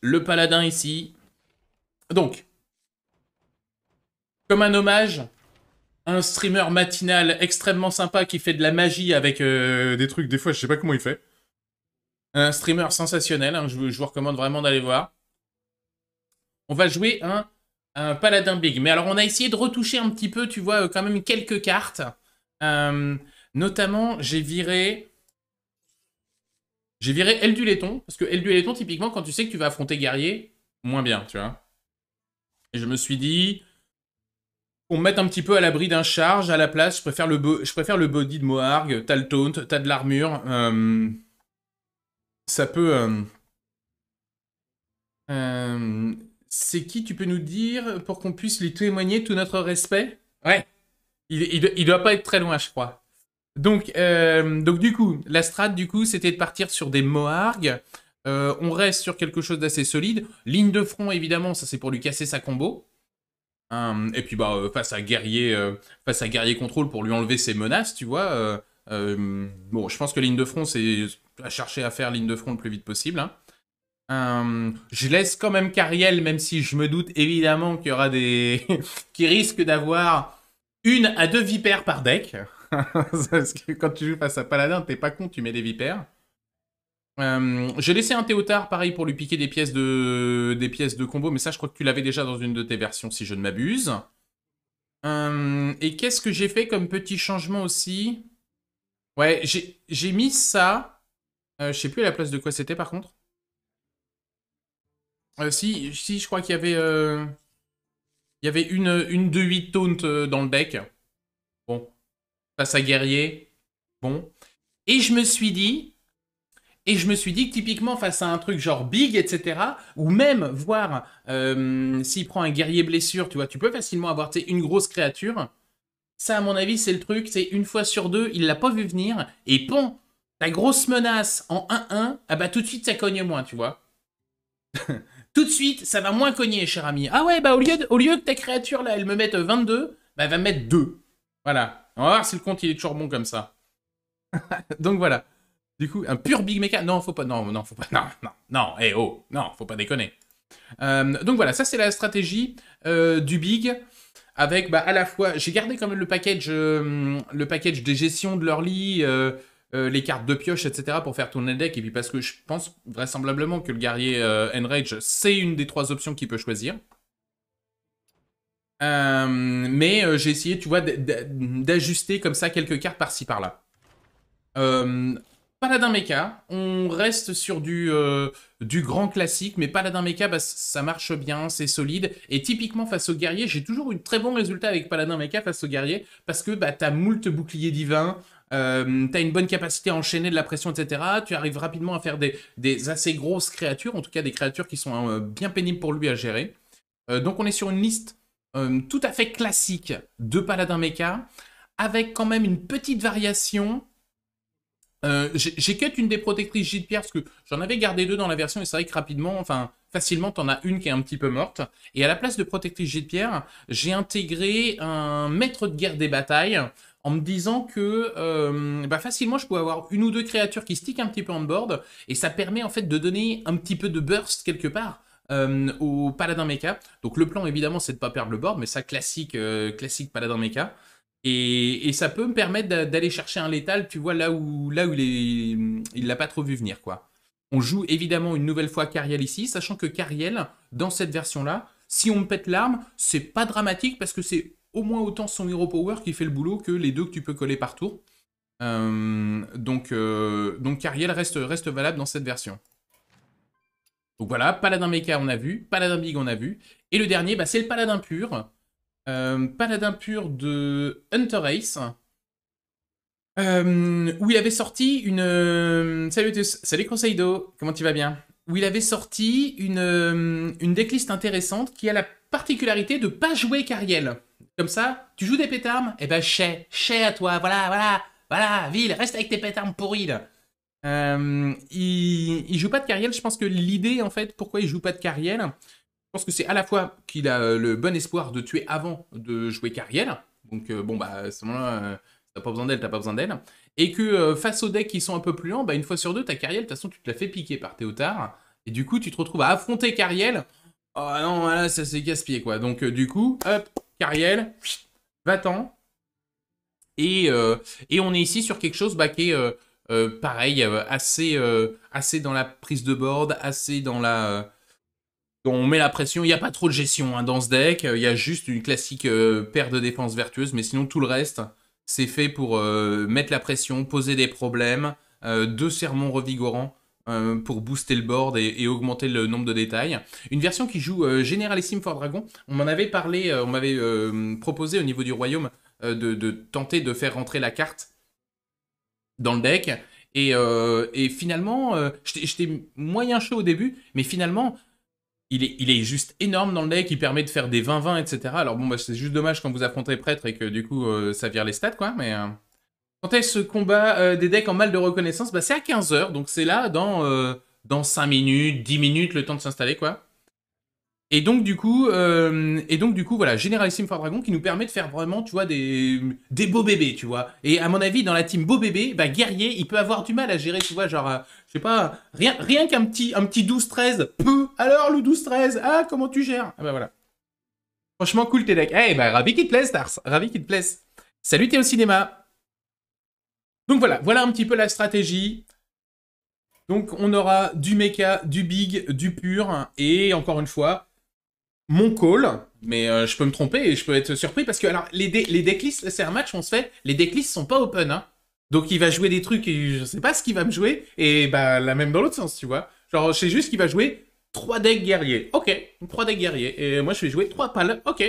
le paladin ici. Donc, comme un hommage, un streamer matinal extrêmement sympa qui fait de la magie avec euh, des trucs, des fois je sais pas comment il fait. Un streamer sensationnel, hein, je, vous recommande vraiment d'aller voir. On va jouer un, paladin big. Mais alors on a essayé de retoucher un petit peu, tu vois, euh, quand même quelques cartes. Euh, notamment, j'ai viré j'ai viré elle du laiton, parce que L du laiton, typiquement, quand tu sais que tu vas affronter guerrier, moins bien, tu vois. Et je me suis dit, qu'on me mette un petit peu à l'abri d'un charge, à la place, je préfère le, je préfère le body de Moharg, t'as le taunt, t'as de l'armure. Euh, ça peut... Euh, euh, c'est qui, tu peux nous dire, pour qu'on puisse lui témoigner tout notre respect Ouais. Il, il, il doit pas être très loin, je crois. Donc, euh, donc du coup, la strat, du coup, c'était de partir sur des Moargues. Euh, on reste sur quelque chose d'assez solide. Ligne de front, évidemment, ça c'est pour lui casser sa combo. Hein, et puis bah euh, face à guerrier, face à guerrier contrôle pour lui enlever ses menaces, tu vois. bon, je pense que ligne de front, c'est à chercher à faire ligne de front le plus vite possible. Hein. Hein, je laisse quand même Cariel, même si je me doute évidemment qu'il y aura des, qui risque d'avoir une à deux vipères par deck. Parce que quand tu joues face à Paladin, t'es pas con, tu mets des vipères. Euh, j'ai laissé un Théotard, pareil, pour lui piquer des pièces de, des pièces de combo, mais ça, je crois que tu l'avais déjà dans une de tes versions, si je ne m'abuse. Euh, et qu'est-ce que j'ai fait comme petit changement aussi Ouais, j'ai mis ça. Euh, je sais plus à la place de quoi c'était, par contre. Euh, si, si, je crois qu'il y avait... Il y avait une, une de 8 taunt dans le deck face à Guerrier. Bon. Et je me suis dit, et je me suis dit que typiquement face à un truc genre big, etc., ou même voir euh, s'il prend un guerrier blessure, tu vois, tu peux facilement avoir une grosse créature. Ça, à mon avis, c'est le truc, c'est une fois sur deux, il l'a pas vu venir, et bon, ta grosse menace en 1-1, ah bah tout de suite ça cogne moins, tu vois. tout de suite, ça va moins cogner, cher ami. Ah ouais, bah au lieu, de, au lieu que ta créature là, elle me mette 22, bah elle va mettre 2. Voilà. On va voir si le compte il est toujours bon comme ça. Donc voilà. Du coup, un pur Big Mecha. Non, faut pas. Non, non, faut pas. Non, non, non. Eh oh, non, faut pas déconner. Euh, donc voilà, ça c'est la stratégie euh, du Big. Avec bah, à la fois, j'ai gardé quand même le package, euh, le package des gestions de leur lit, les cartes de pioche, etc. pour faire tourner le deck. Et puis parce que je pense vraisemblablement que le guerrier Enrage, c'est une des trois options qu'il peut choisir. Euh, mais euh, j'ai essayé, tu vois, d'ajuster comme ça quelques cartes par-ci par-là. Euh, Paladin Mecha, on reste sur du, grand classique, mais Paladin Mecha, bah, ça marche bien, c'est solide. Et typiquement face au guerrier, j'ai toujours eu de très bons résultats avec Paladin Mecha face au guerrier, parce que bah, t'as moult bouclier divin, t'as une bonne capacité à enchaîner de la pression, etc. Tu arrives rapidement à faire des, assez grosses créatures, en tout cas des créatures qui sont hein, bien pénibles pour lui à gérer. donc on est sur une liste euh, tout à fait classique de Paladin Mecha, avec quand même une petite variation. Euh, j'ai cut une des protectrices J de pierre parce que j'en avais gardé deux dans la version et c'est vrai que rapidement, enfin facilement, t'en as une qui est un petit peu morte. Et à la place de protectrice J de pierre, j'ai intégré un maître de guerre des batailles en me disant que euh, bah, facilement je pouvais avoir une ou deux créatures qui stickent un petit peu en board et ça permet en fait de donner un petit peu de burst quelque part euh, au Paladin Mecha. Donc le plan évidemment c'est de pas perdre le board, mais ça classique, euh, classique Paladin Mecha. Et, et, ça peut me permettre d'aller chercher un létal, tu vois, là où, là où il l'a pas trop vu venir, quoi. On joue évidemment une nouvelle fois Cariel ici, sachant que Cariel, dans cette version-là, si on me pète l'arme, c'est pas dramatique parce que c'est au moins autant son hero power qui fait le boulot que les deux que tu peux coller par tour. Euh, donc, donc Cariel reste, reste valable dans cette version. Donc voilà, Paladin Mecha, on a vu. Paladin Big, on a vu. Et le dernier, bah, c'est le Paladin Pur. Euh, paladin Pur de Hunter Race. Euh, où il avait sorti une. Euh, salut, salut Conseildo, comment tu vas bien Où il avait sorti une, une decklist intéressante qui a la particularité de pas jouer Cariel. Comme ça, tu joues des pétarmes, et eh ben chais, chais à toi, voilà, voilà, voilà, ville, reste avec tes pétarmes pourris là. Euh, il, joue pas de Cariel. Je pense que l'idée, en fait, pourquoi il joue pas de Cariel, je pense que c'est à la fois qu'il a euh, le bon espoir de tuer avant de jouer Cariel. Donc, euh, bon, bah, à ce moment-là, t'as pas besoin d'elle, t'as pas besoin d'elle. Et que face aux decks qui sont un peu plus lents, bah, une fois sur deux, ta Cariel, de toute façon, tu te la fais piquer par Théotard. Et du coup, tu te retrouves à affronter Cariel. Oh non, là, ça c'est casse quoi. Donc, du coup, hop, Cariel, va-t'en. Et, et on est ici sur quelque chose bah, qui est euh, pareil, assez, euh, assez dans la prise de board, assez dans la... Euh, on met la pression, il n'y a pas trop de gestion hein, dans ce deck, il y a juste une classique paire de défense vertueuse, mais sinon tout le reste, c'est fait pour mettre la pression, poser des problèmes, deux sermons revigorants pour booster le board et, augmenter le nombre de détails. Une version qui joue Généralissime Fort Dragon. On m'en avait parlé, on m'avait proposé au niveau du royaume de, tenter de faire rentrer la carte dans le deck. Et, euh, et finalement, euh, j'étais moyen chaud au début, mais finalement, il est, il est juste énorme dans le deck, il permet de faire des 20-20, etc. Alors bon, bah, c'est juste dommage quand vous affrontez Prêtre et que du coup, euh, ça vire les stats, quoi, mais... Quand est ce combat des decks en mal de reconnaissance bah, C'est à 15h, donc c'est là dans, dans 5 minutes, 10 minutes, le temps de s'installer, quoi. Et donc du coup, euh, et donc du coup, voilà, général Fort Dragon qui nous permet de faire vraiment, tu vois, des, des beaux bébés, tu vois. Et à mon avis, dans la team beau bébé, bah guerrier, il peut avoir du mal à gérer, tu vois, genre, euh, je sais pas, rien, rien qu'un petit, un petit 12-13, peu. Alors le 12-13, ah comment tu gères Ah bah voilà. Franchement cool tes decks. Eh bah ravi qu'il te plaise, Tars. ravi qu'il te plaise. Salut t'es au cinéma. Donc voilà, voilà un petit peu la stratégie. Donc on aura du mecha, du big, du pur, et encore une fois, mon call, mais euh, je peux me tromper et je peux être surpris parce que alors les, les decklists, c'est un match, on se fait, les decklists sont pas open, hein. Donc il va jouer des trucs et je sais pas ce qu'il va me jouer, et bah la même dans l'autre sens, tu vois. Genre je sais juste qu'il va jouer 3 decks guerriers. Ok, 3 decks guerriers. Et moi je vais jouer 3 pales. Ok,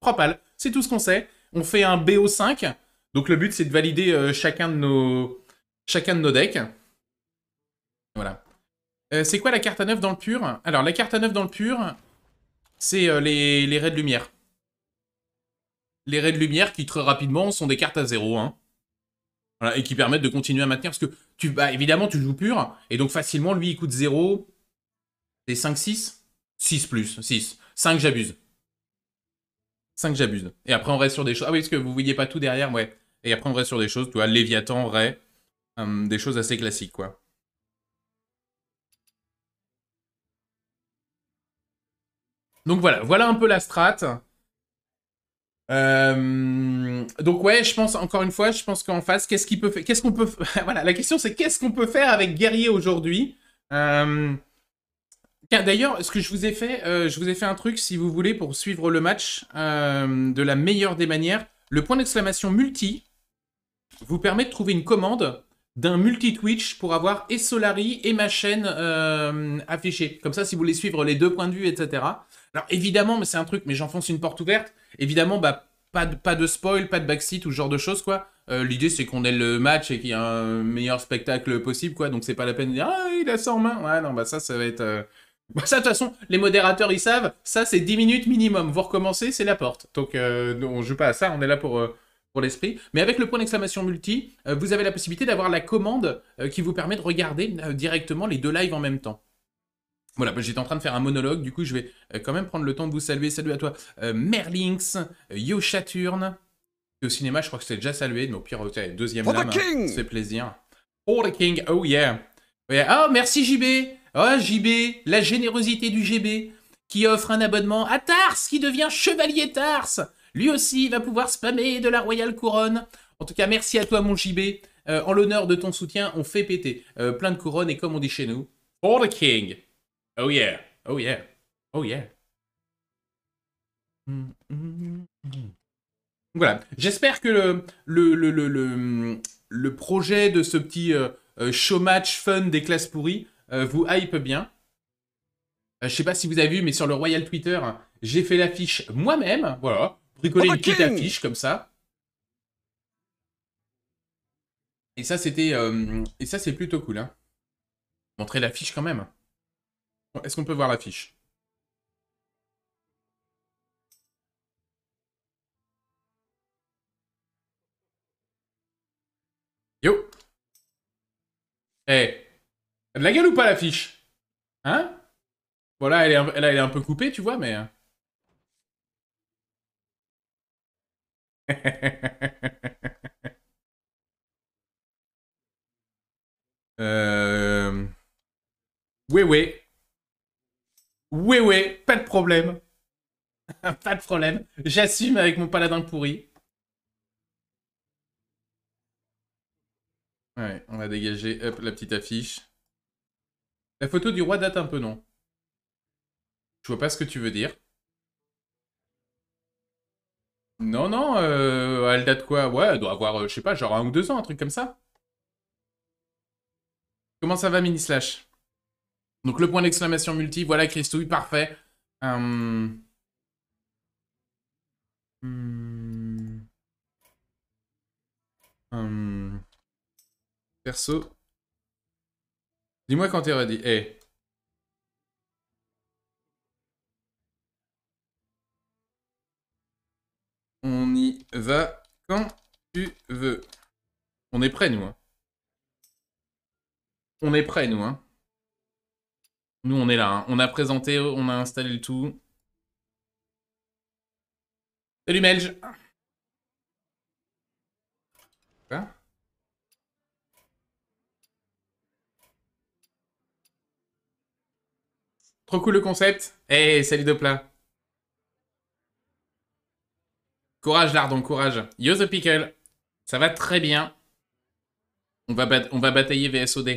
3 pales. C'est tout ce qu'on sait. On fait un BO5. Donc le but c'est de valider euh, chacun de nos. chacun de nos decks. Voilà. Euh, c'est quoi la carte à neuf dans le pur Alors la carte à neuf dans le pur, c'est euh, les, les, raies de lumière. Les raies de lumière qui très rapidement sont des cartes à 0. Hein. et qui permettent de continuer à maintenir. Parce que tu, bah, évidemment, tu joues pur. Et donc facilement, lui, il coûte 0. C'est 5, 6 6 plus. 6. 5, j'abuse. 5, j'abuse. Et après, on reste sur des choses. Ah oui, parce que vous ne voyez pas tout derrière, ouais. Et après, on reste sur des choses, tu vois, Léviathan, Ray, hum, des choses assez classiques, quoi. Donc voilà, voilà un peu la strat. Euh, donc ouais, je pense encore une fois, je pense qu'en face, qu'est-ce qu'il peut faire Qu'est-ce qu'on peut Voilà, la question c'est qu'est-ce qu'on peut faire avec Guerrier aujourd'hui euh, D'ailleurs, ce que je vous ai fait, euh, je vous ai fait un truc si vous voulez pour suivre le match de la meilleure des manières. Le point d'exclamation multi vous permet de trouver une commande d'un multi-Twitch pour avoir et Solari et ma chaîne euh, affichée. Comme ça, si vous voulez suivre les deux points de vue, etc. Alors évidemment, mais c'est un truc, mais j'enfonce une porte ouverte. Évidemment, bah, pas, de, pas de spoil, pas de backseat, ou ce genre de choses, quoi. Euh, l'idée, c'est qu'on ait le match et qu'il y ait un meilleur spectacle possible, quoi. Donc c'est pas la peine de dire « Ah, il a ça en main !» Ouais, non, bah ça, ça va être... Euh, bah, ça, de toute façon, les modérateurs, ils savent, ça, c'est 10 minutes minimum. Vous recommencez, c'est la porte. Donc, on joue pas à ça, on est là pour pour l'esprit. Mais avec le point d'exclamation multi, euh, vous avez la possibilité d'avoir la commande euh, qui vous permet de regarder euh, directement les deux lives en même temps. Voilà, bah, j'étais en train de faire un monologue, du coup je vais quand même prendre le temps de vous saluer. Salut à toi Merlinx, Yo Chaturne, au cinéma je crois que c'était déjà salué, mais au pire, deuxième lame, c'est plaisir. Oh the king, oh yeah. oh, merci JB Oh JB, la générosité du JB qui offre un abonnement à Tars, qui devient Chevalier Tars lui aussi va pouvoir spammer de la Royal Couronne. En tout cas, merci à toi, mon JB. Euh, en l'honneur de ton soutien, on fait péter euh, plein de couronnes et comme on dit chez nous, for the king. Oh yeah, oh yeah, oh yeah. Hmm, hmm, hmm, voilà, j'espère que le le, le, projet de ce petit euh, showmatch show match fun des classes pourries vous hype bien. je sais pas si vous avez vu, mais sur le Royal Twitter, j'ai fait l'affiche moi-même. Voilà, bricoler une petite affiche comme ça. Et ça, c'était. Euh, et ça, c'est plutôt cool. Hein. Montrer l'affiche quand même. Est-ce qu'on peut voir l'affiche Yo Eh hey. de la gueule ou pas l'affiche Hein Voilà, elle, elle, elle est un peu coupée, tu vois, mais. Hein. Euh, oui, oui. Oui, oui, pas de problème. pas de problème. J'assume avec mon paladin pourri. Ouais, on va dégager la petite affiche. La photo du roi date un peu, non Je vois pas ce que tu veux dire. Non, non, euh, elle date quoi Ouais, elle doit avoir, euh, je sais pas, genre un ou deux ans, un truc comme ça. Comment ça va, Mini Slash Donc le point d'exclamation multi, voilà Christouille, parfait. Hum... hum. hum. Perso. Dis-moi quand t'es ready. Eh. On y va quand tu veux. On est prêt nous. Hein. On est prêt nous. Hein. Nous, on est là. Hein. On a présenté, on a installé le tout. Salut, Melge. Trop cool le concept. Hey, eh, salut Dopla. Courage, Lardon, courage. Yo the pickle. Ça va très bien. On va, on va batailler VSOD.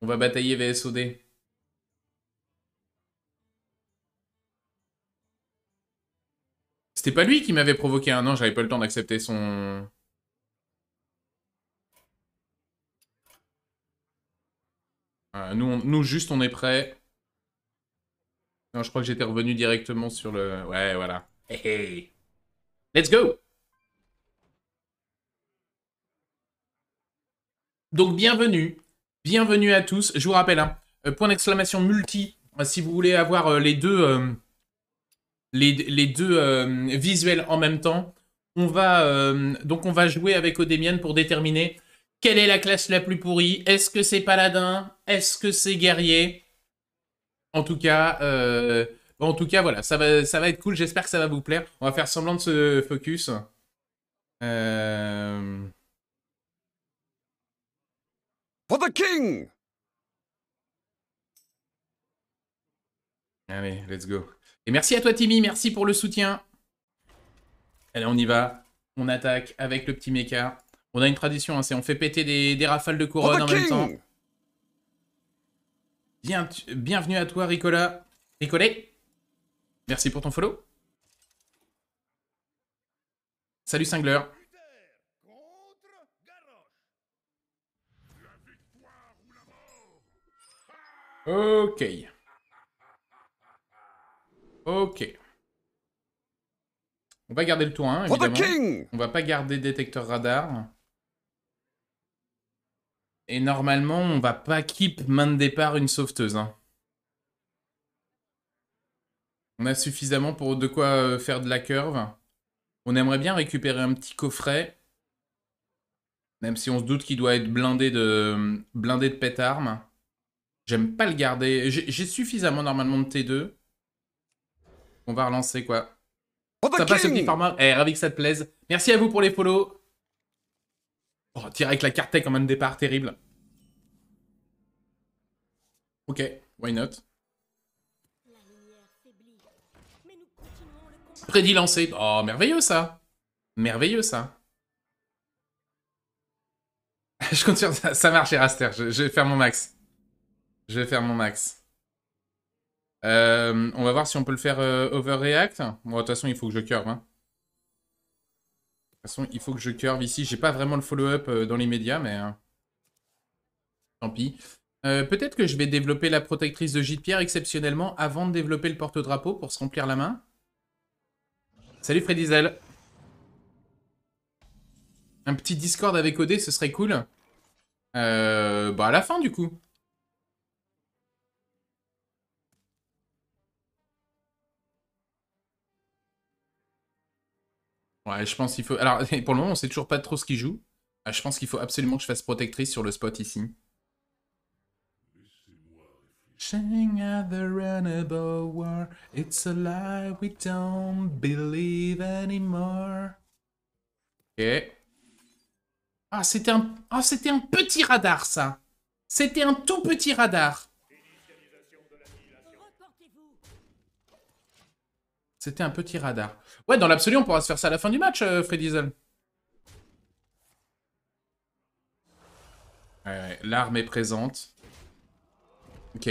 On va batailler VSOD. C'était pas lui qui m'avait provoqué un hein. an, j'avais pas le temps d'accepter son... Euh, nous, nous, juste, on est prêts. Non, je crois que j'étais revenu directement sur le... Ouais, voilà. Let's go Donc bienvenue, bienvenue à tous. Je vous rappelle, hein, euh, point d'exclamation multi, euh, si vous voulez avoir euh, les deux, les, deux visuels en même temps. On va, donc on va jouer avec Odemian pour déterminer quelle est la classe la plus pourrie. Est-ce que c'est paladin Est-ce que c'est guerrier En tout cas, Bon, en tout cas, voilà, ça va, ça va être cool. J'espère que ça va vous plaire. On va faire semblant de se focus. Euh... For the king. Allez, let's go. Et merci à toi, Timmy. Merci pour le soutien. Allez, on y va. On attaque avec le petit mecha. On a une tradition, hein, c'est on fait péter des, rafales de couronne en même temps. bienvenue à toi, Ricola. Ricolet. Merci pour ton follow. Salut Singler. Ok. Ok. On va garder le toit, hein, On va pas garder détecteur radar. Et normalement, on va pas keep main de départ une sauveteuse. Hein. On a suffisamment pour de quoi euh, faire de la curve. On aimerait bien récupérer un petit coffret. Même si on se doute qu'il doit être blindé de, blindé de pétarmes. J'aime pas le garder. J'ai suffisamment normalement de T2. On va relancer quoi. Oh, passe ce petit farmer. Eh, ravi que ça te plaise. Merci à vous pour les follow. Oh, tirer avec la carte est quand même départ, terrible. Ok, why not Prédit Oh, merveilleux ça. Merveilleux ça. je compte ça. marche, Eraster. Je, je, vais faire mon max. Je vais faire mon max. Euh, on va voir si on peut le faire euh, overreact. Bon, de toute façon, il faut que je curve. Hein. De toute façon, il faut que je curve ici. J'ai pas vraiment le follow-up euh, dans les médias, mais... Hein. Tant pis. Peut-être que je vais développer la protectrice de J de Pierre exceptionnellement avant de développer le porte-drapeau pour se remplir la main. Salut Fredizel. Un petit Discord avec Odé, ce serait cool. Euh, bah à la fin du coup. Ouais, je pense qu'il faut... Alors, pour le moment, on sait toujours pas trop ce qu'il joue. Euh, je pense qu'il faut absolument que je fasse protectrice sur le spot ici. Shang War, it's a lie we don't believe anymore. Ah, c'était un... Ah, c'était un petit radar, ça. C'était un tout petit radar. C'était un petit radar. Ouais, dans l'absolu, on pourra se faire ça à la fin du match, euh, Fred diesel L'arme est présente. Ok.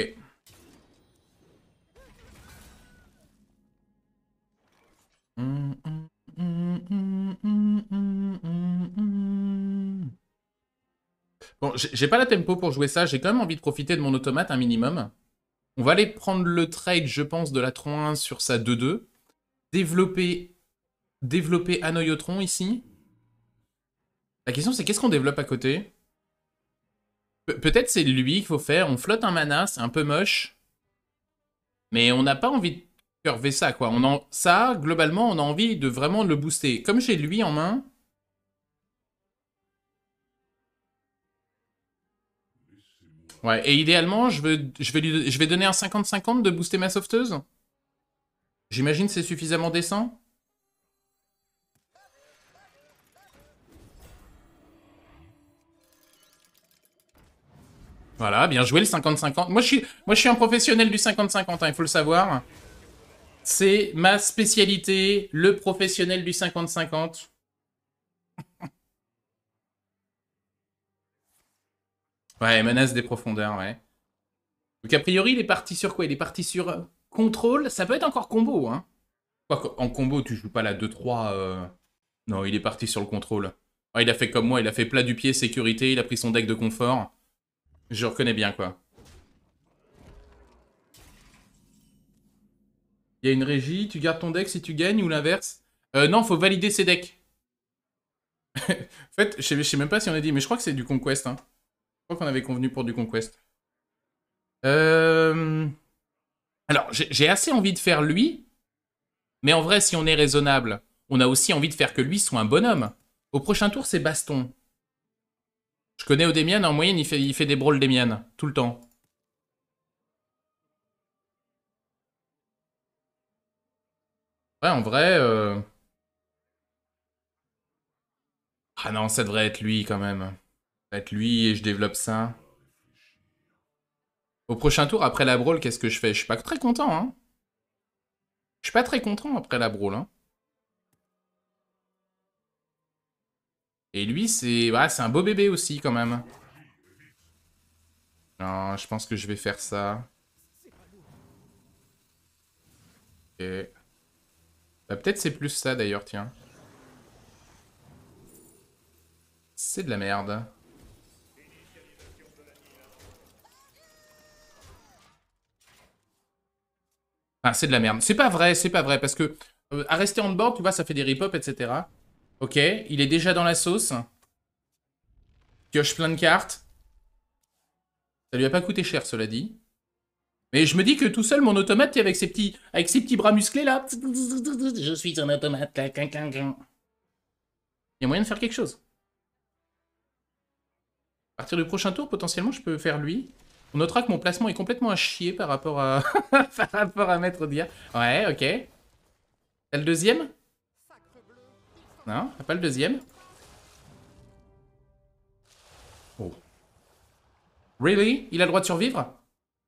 bon, j'ai pas la tempo pour jouer ça. J'ai quand même envie de profiter de mon automate un minimum. On va aller prendre le trade, je pense, de la 3-1 sur sa 2-2. Développer, développer Anoyotron ici. La question, c'est qu'est-ce qu'on développe à côté Peut-être c'est lui qu'il faut faire. On flotte un mana, c'est un peu moche. Mais on n'a pas envie de curver ça, quoi. On Ça, globalement, on a envie de vraiment le booster. Comme j'ai lui en main... Ouais, et idéalement, je, veux, je, vais, lui, je vais donner un 50-50 de booster ma sauveteuse. J'imagine c'est suffisamment décent. Voilà, bien joué le 50-50. Moi, je suis, moi, je suis un professionnel du 50-50, hein, il faut le savoir. C'est ma spécialité, le professionnel du 50-50. ouais, menace des profondeurs, ouais. Donc, a priori, il est parti sur quoi Il est parti sur euh, contrôle. Ça peut être encore combo, hein. En combo, tu joues pas la 2-3. Euh. Non, il est parti sur le contrôle. Ah, il a fait comme moi, il a fait plat du pied, sécurité, il a pris son deck de confort. Je reconnais bien, quoi. Il y a une régie, tu gardes ton deck si tu gagnes ou l'inverse euh, Non, faut valider ses decks. en fait, je sais, sais même pas si on a dit, mais je crois que c'est du Conquest. Hein. Je crois qu'on avait convenu pour du Conquest. Euh, alors, j'ai assez envie de faire lui, mais en vrai, si on est raisonnable, on a aussi envie de faire que lui soit un bonhomme. Au prochain tour, c'est Baston. Je connais Odemian, en moyenne, il fait, il fait des brawls Demian, tout le temps. Ouais, en vrai... Euh... Ah non, ça devrait être lui, quand même. Ça devrait être lui, et je développe ça. Au prochain tour, après la brawl, qu'est-ce que je fais Je suis pas très content, hein. Je suis pas très content après la brawl, hein. Et lui, c'est un beau bébé aussi, quand même. Non, je pense que je vais faire ça. Ok. Bah, peut-être c'est plus ça, d'ailleurs, tiens. C'est de la merde. Ah, c'est de la merde. C'est pas vrai, c'est pas vrai, parce que euh, à rester en board, tu vois, ça fait des rip-up, etc. Ok, il est déjà dans la sauce. Pioche plein de cartes. Ça lui a pas coûté cher, cela dit. Mais je me dis que tout seul, mon automate, avec ses petits, avec ses petits bras musclés, là... Je suis un automate, là. Il y a moyen de faire quelque chose. À partir du prochain tour, potentiellement, je peux faire lui. On notera que mon placement est complètement à chier par rapport à... par rapport à Maître Dia. Ouais, ok. T'as le deuxième non, pas le deuxième Oh. Really Il a le droit de survivre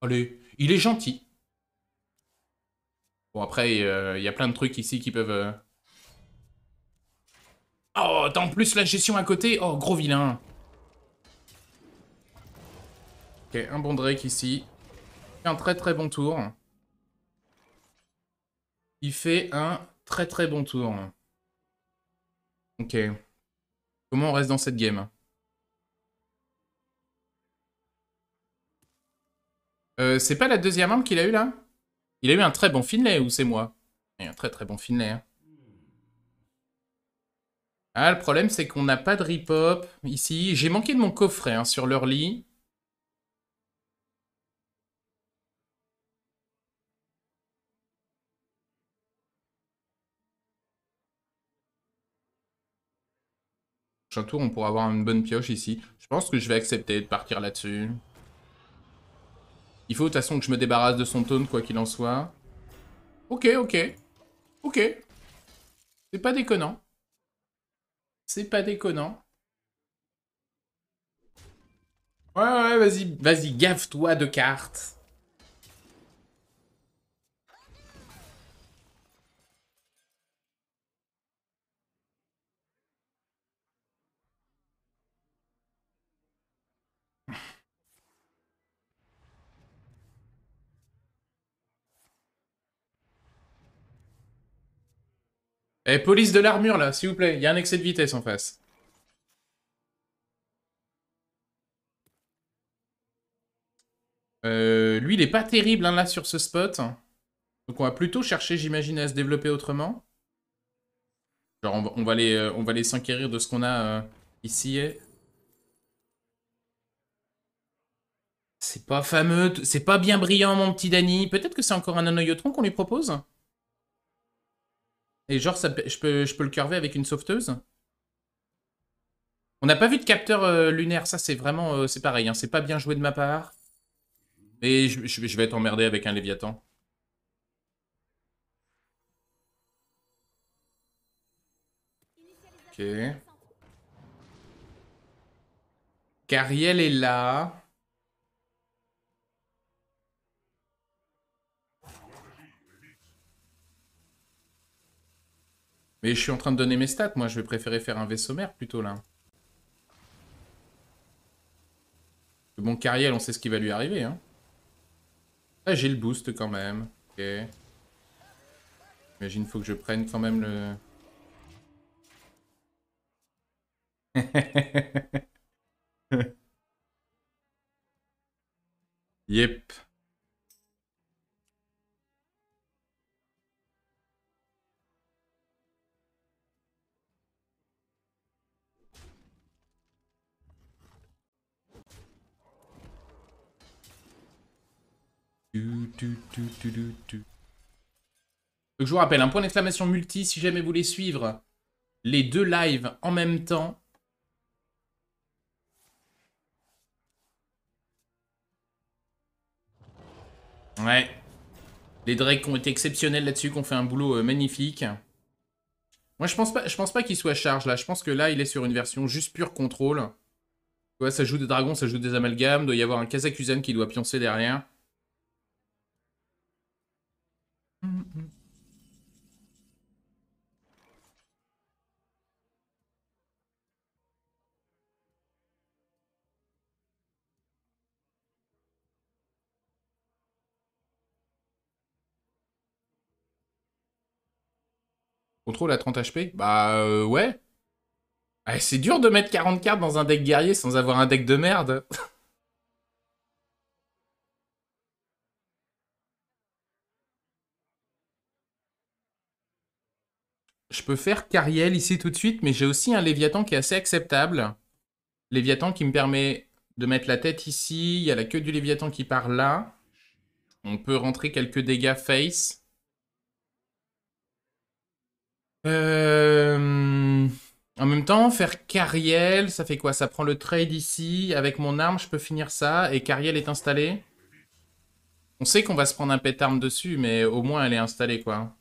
Allez, il est gentil. Bon, après, euh, il y a plein de trucs ici qui peuvent... Euh, oh, en plus la gestion à côté Oh, gros vilain Ok, un bon Drake ici. Un très très bon tour. Il fait un très très bon tour. Ok. Comment on reste dans cette game euh, C'est pas la deuxième arme qu'il a eu là Il a eu un très bon Finlay ou c'est moi un très très bon Finlay. Hein. Ah, le problème c'est qu'on n'a pas de rip-hop ici. J'ai manqué de mon coffret hein, sur leur lit. prochain tour, on pourra avoir une bonne pioche ici. Je pense que je vais accepter de partir là-dessus. Il faut de toute façon que je me débarrasse de son taunt, quoi qu'il en soit. Ok, ok. Ok. C'est pas déconnant. C'est pas déconnant. Ouais, ouais, vas-y, vas-y, gaffe-toi de cartes. Eh, police de l'armure, là, s'il vous plaît. Il y a un excès de vitesse en face. Euh, lui, il est pas terrible, hein, là, sur ce spot. Donc on va plutôt chercher, j'imagine, à se développer autrement. Genre, on va, aller euh, de ce qu'on a euh, ici. C'est pas fameux, c'est pas bien brillant, mon petit Danny. Peut-être que c'est encore un anoyotron qu'on lui propose et genre, je, peux, je peux le curver avec une sauveteuse On n'a pas vu de capteur euh, lunaire, ça c'est vraiment... Euh, c'est pareil, hein, c'est pas bien joué de ma part. Mais je, je vais t'emmerder avec un Léviathan. Ok. Cariel est là. Mais je suis en train de donner mes stats, moi je vais préférer faire un vaisseau mère plutôt là. Le bon Cariel, on sait ce qui va lui arriver. Hein. Ah, j'ai le boost quand même. Ok. J'imagine faut que je prenne quand même le... yep. je vous rappelle, un point d'exclamation multi, si jamais vous voulez suivre les deux lives en même temps. Ouais. Les Drake ont été exceptionnels là-dessus, qu'on fait un boulot euh, magnifique. Moi, je pense pas, je pense pas qu'il soit charge là. Je pense que là, il est sur une version juste pure contrôle. ça joue des dragons, ça joue des amalgames. doit y avoir un Kazakuzan qui doit pioncer derrière. Contrôle à 30 HP Bah euh, ouais. Eh, c'est dur de mettre 40 cartes dans un deck guerrier sans avoir un deck de merde. Je peux faire Cariel ici tout de suite, mais j'ai aussi un Léviathan qui est assez acceptable. Léviathan qui me permet de mettre la tête ici. Il y a la queue du Léviathan qui part là. On peut rentrer quelques dégâts face. Euh, en même temps, faire Cariel, ça fait quoi Ça prend le trade ici. Avec mon arme, je peux finir ça. Et Cariel est installée. On sait qu'on va se prendre un arme dessus, mais au moins elle est installée, quoi.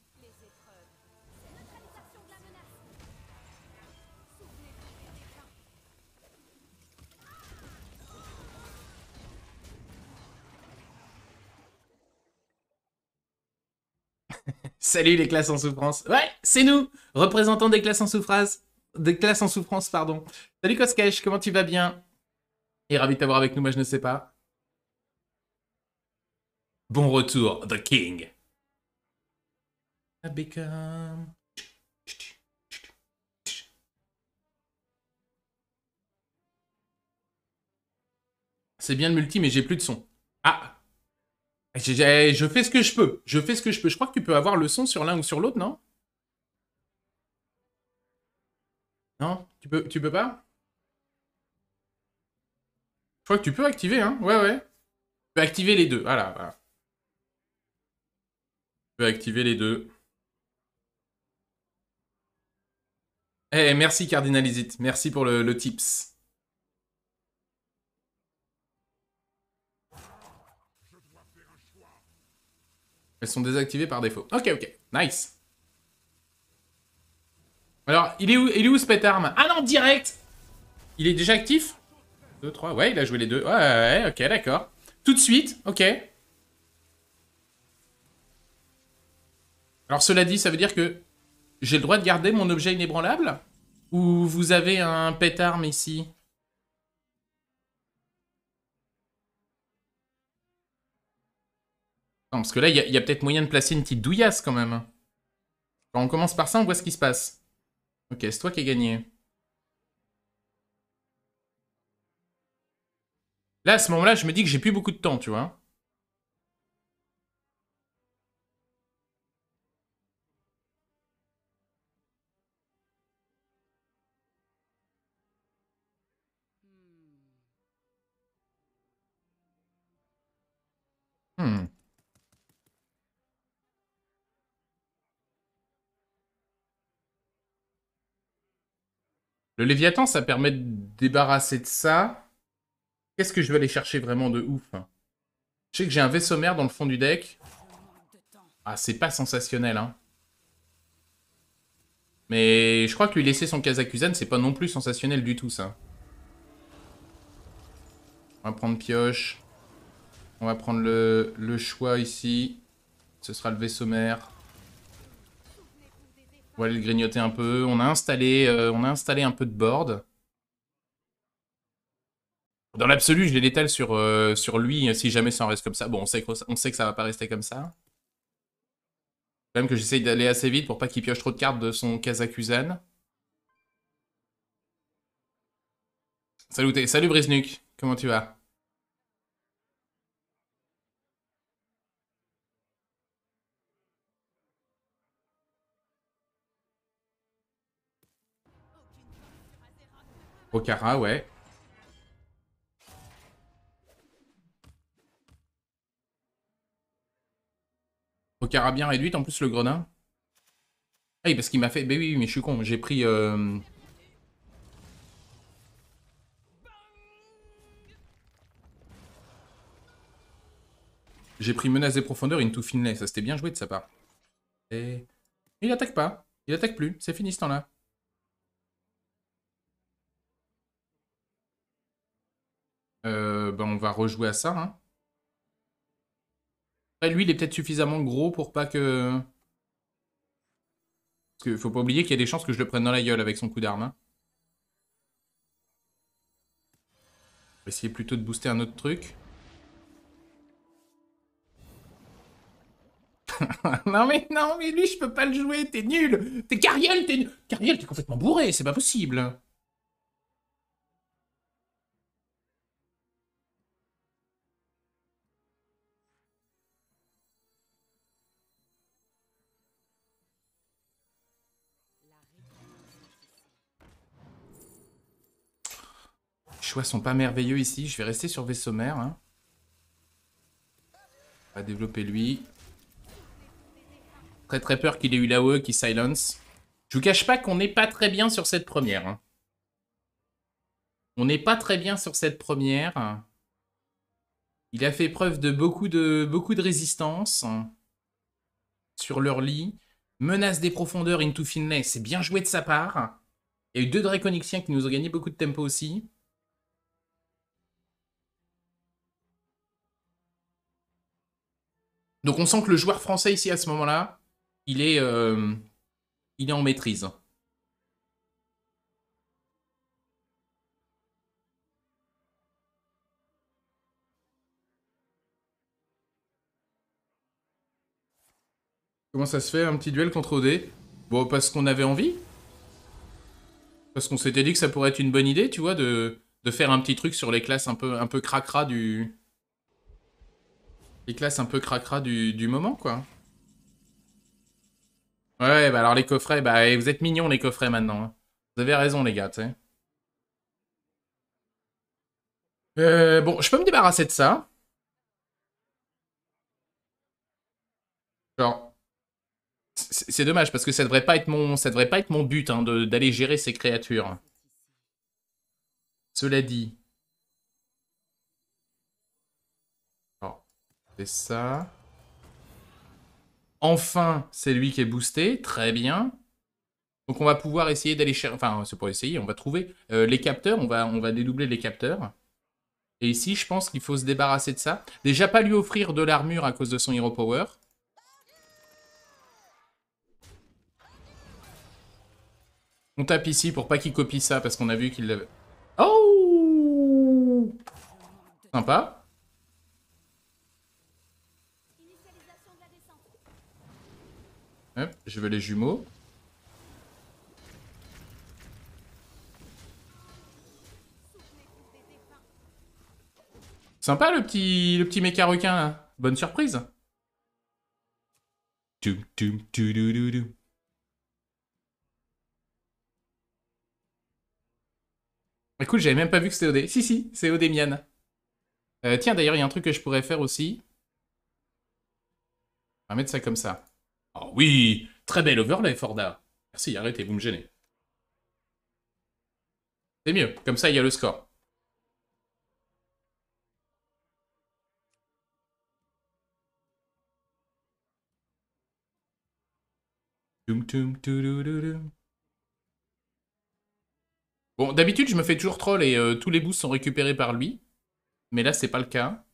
Salut les classes en souffrance. Ouais, c'est nous, représentants des classes en souffrance. Des classes en souffrance, pardon. Salut Koskech, comment tu vas bien Et ravi de t'avoir avec nous, moi je ne sais pas. Bon retour, The King. Ah, c'est bien le multi, mais j'ai plus de son. Ah eh, je fais ce que je peux. Je fais ce que je peux. Je crois que tu peux avoir le son sur l'un ou sur l'autre, non Non tu peux, tu peux pas Je crois que tu peux activer, hein Ouais, ouais. Tu peux activer les deux. Voilà, voilà. Tu peux activer les deux. Eh, merci Cardinalizit. Merci pour le, le tips. Elles sont désactivées par défaut. Ok, ok. Nice. Alors, il est où, il est où ce arme? Ah non, direct Il est déjà actif 2, 3. Ouais, il a joué les deux. Ouais, ouais, ok, d'accord. Tout de suite, ok. Alors, cela dit, ça veut dire que j'ai le droit de garder mon objet inébranlable Ou vous avez un pet arme ici Non, parce que là, il y a, peut-être moyen de placer une petite douillasse quand même. Hein. Quand on commence par ça, on voit ce qui se passe. Ok, c'est toi qui as gagné. Là, à ce moment-là, je me dis que j'ai plus beaucoup de temps, tu vois. Le Léviathan, ça permet de débarrasser de ça. Qu'est-ce que je vais aller chercher vraiment de ouf Je sais que j'ai un vaisseau mère dans le fond du deck. Ah, c'est pas sensationnel, hein. Mais je crois que lui laisser son Kazakuzan, c'est pas non plus sensationnel du tout, ça. On va prendre pioche. On va prendre le, le choix ici. Ce sera le vaisseau mère. On va aller le grignoter un peu. On a installé, euh, on a installé un peu de board. Dans l'absolu, je les l'étale euh, sur, lui euh, si jamais ça en reste comme ça. Bon, on sait que, on sait que ça va pas rester comme ça. Même que j'essaye d'aller assez vite pour pas qu'il pioche trop de cartes de son Kazakuzan. Salut, salut Brisnuk, comment tu vas Okara, ouais. Okara bien réduite, en plus le grenin. Ah oui, parce qu'il m'a fait... Ben oui, mais je suis con, j'ai pris... Euh, j'ai pris menace des profondeurs into Finlay, ça c'était bien joué de sa part. Et... Il attaque pas, il attaque plus, c'est fini ce temps-là. Euh, ben on va rejouer à ça. Hein. Après, lui, il est peut-être suffisamment gros pour pas que... Parce qu'il faut pas oublier qu'il y a des chances que je le prenne dans la gueule avec son coup d'arme. Hein. On va essayer plutôt de booster un autre truc. non mais non mais lui je peux pas le jouer, t'es nul T'es carriole, t'es nul t'es complètement bourré, c'est pas possible choix sont pas merveilleux ici. Je vais rester sur vaisseau mère. Hein. On va développer lui. Très très peur qu'il ait eu là-haut, e qui silence. Je vous cache pas qu'on n'est pas très bien sur cette première. Hein. On n'est pas très bien sur cette première. Il a fait preuve de beaucoup de, beaucoup de résistance hein, sur leur lit. Menace des profondeurs into Finley. c'est bien joué de sa part. Il y a eu deux Draconixiens qui nous ont gagné beaucoup de tempo aussi. Donc on sent que le joueur français ici à ce moment-là, il est, euh, il est en maîtrise. Comment ça se fait un petit duel contre OD Bon, parce qu'on avait envie. Parce qu'on s'était dit que ça pourrait être une bonne idée, tu vois, de, de faire un petit truc sur les classes un peu, un peu cracra du, les classes un peu cracra du, moment, quoi. Ouais, bah alors les coffrets, bah vous êtes mignons les coffrets maintenant. Hein. Vous avez raison les gars, tu sais. Euh, bon, je peux me débarrasser de ça. Genre, c'est dommage parce que ça devrait pas être mon, ça devrait pas être mon but hein, d'aller gérer ces créatures. Cela dit, ça. Enfin, c'est lui qui est boosté. Très bien. Donc on va pouvoir essayer d'aller chercher... Enfin, c'est pour essayer, on va trouver euh, les capteurs. On va, on va dédoubler les capteurs. Et ici, je pense qu'il faut se débarrasser de ça. Déjà, pas lui offrir de l'armure à cause de son Hero Power. On tape ici pour pas qu'il copie ça, parce qu'on a vu qu'il l'avait... Oh Sympa. je veux les jumeaux. Sympa le petit, le petit méca requin Bonne surprise. Toum Écoute, j'avais même pas vu que c'était OD. Si, si, c'est OD Mian. Euh, tiens, d'ailleurs, il y a un truc que je pourrais faire aussi. On va mettre ça comme ça. Oh oui, très bel overlay, Forda. Merci, arrêtez, vous me gênez. C'est mieux, comme ça il y a le score. Bon, d'habitude, je me fais toujours troll et euh, tous les boosts sont récupérés par lui. Mais là, c'est pas le cas.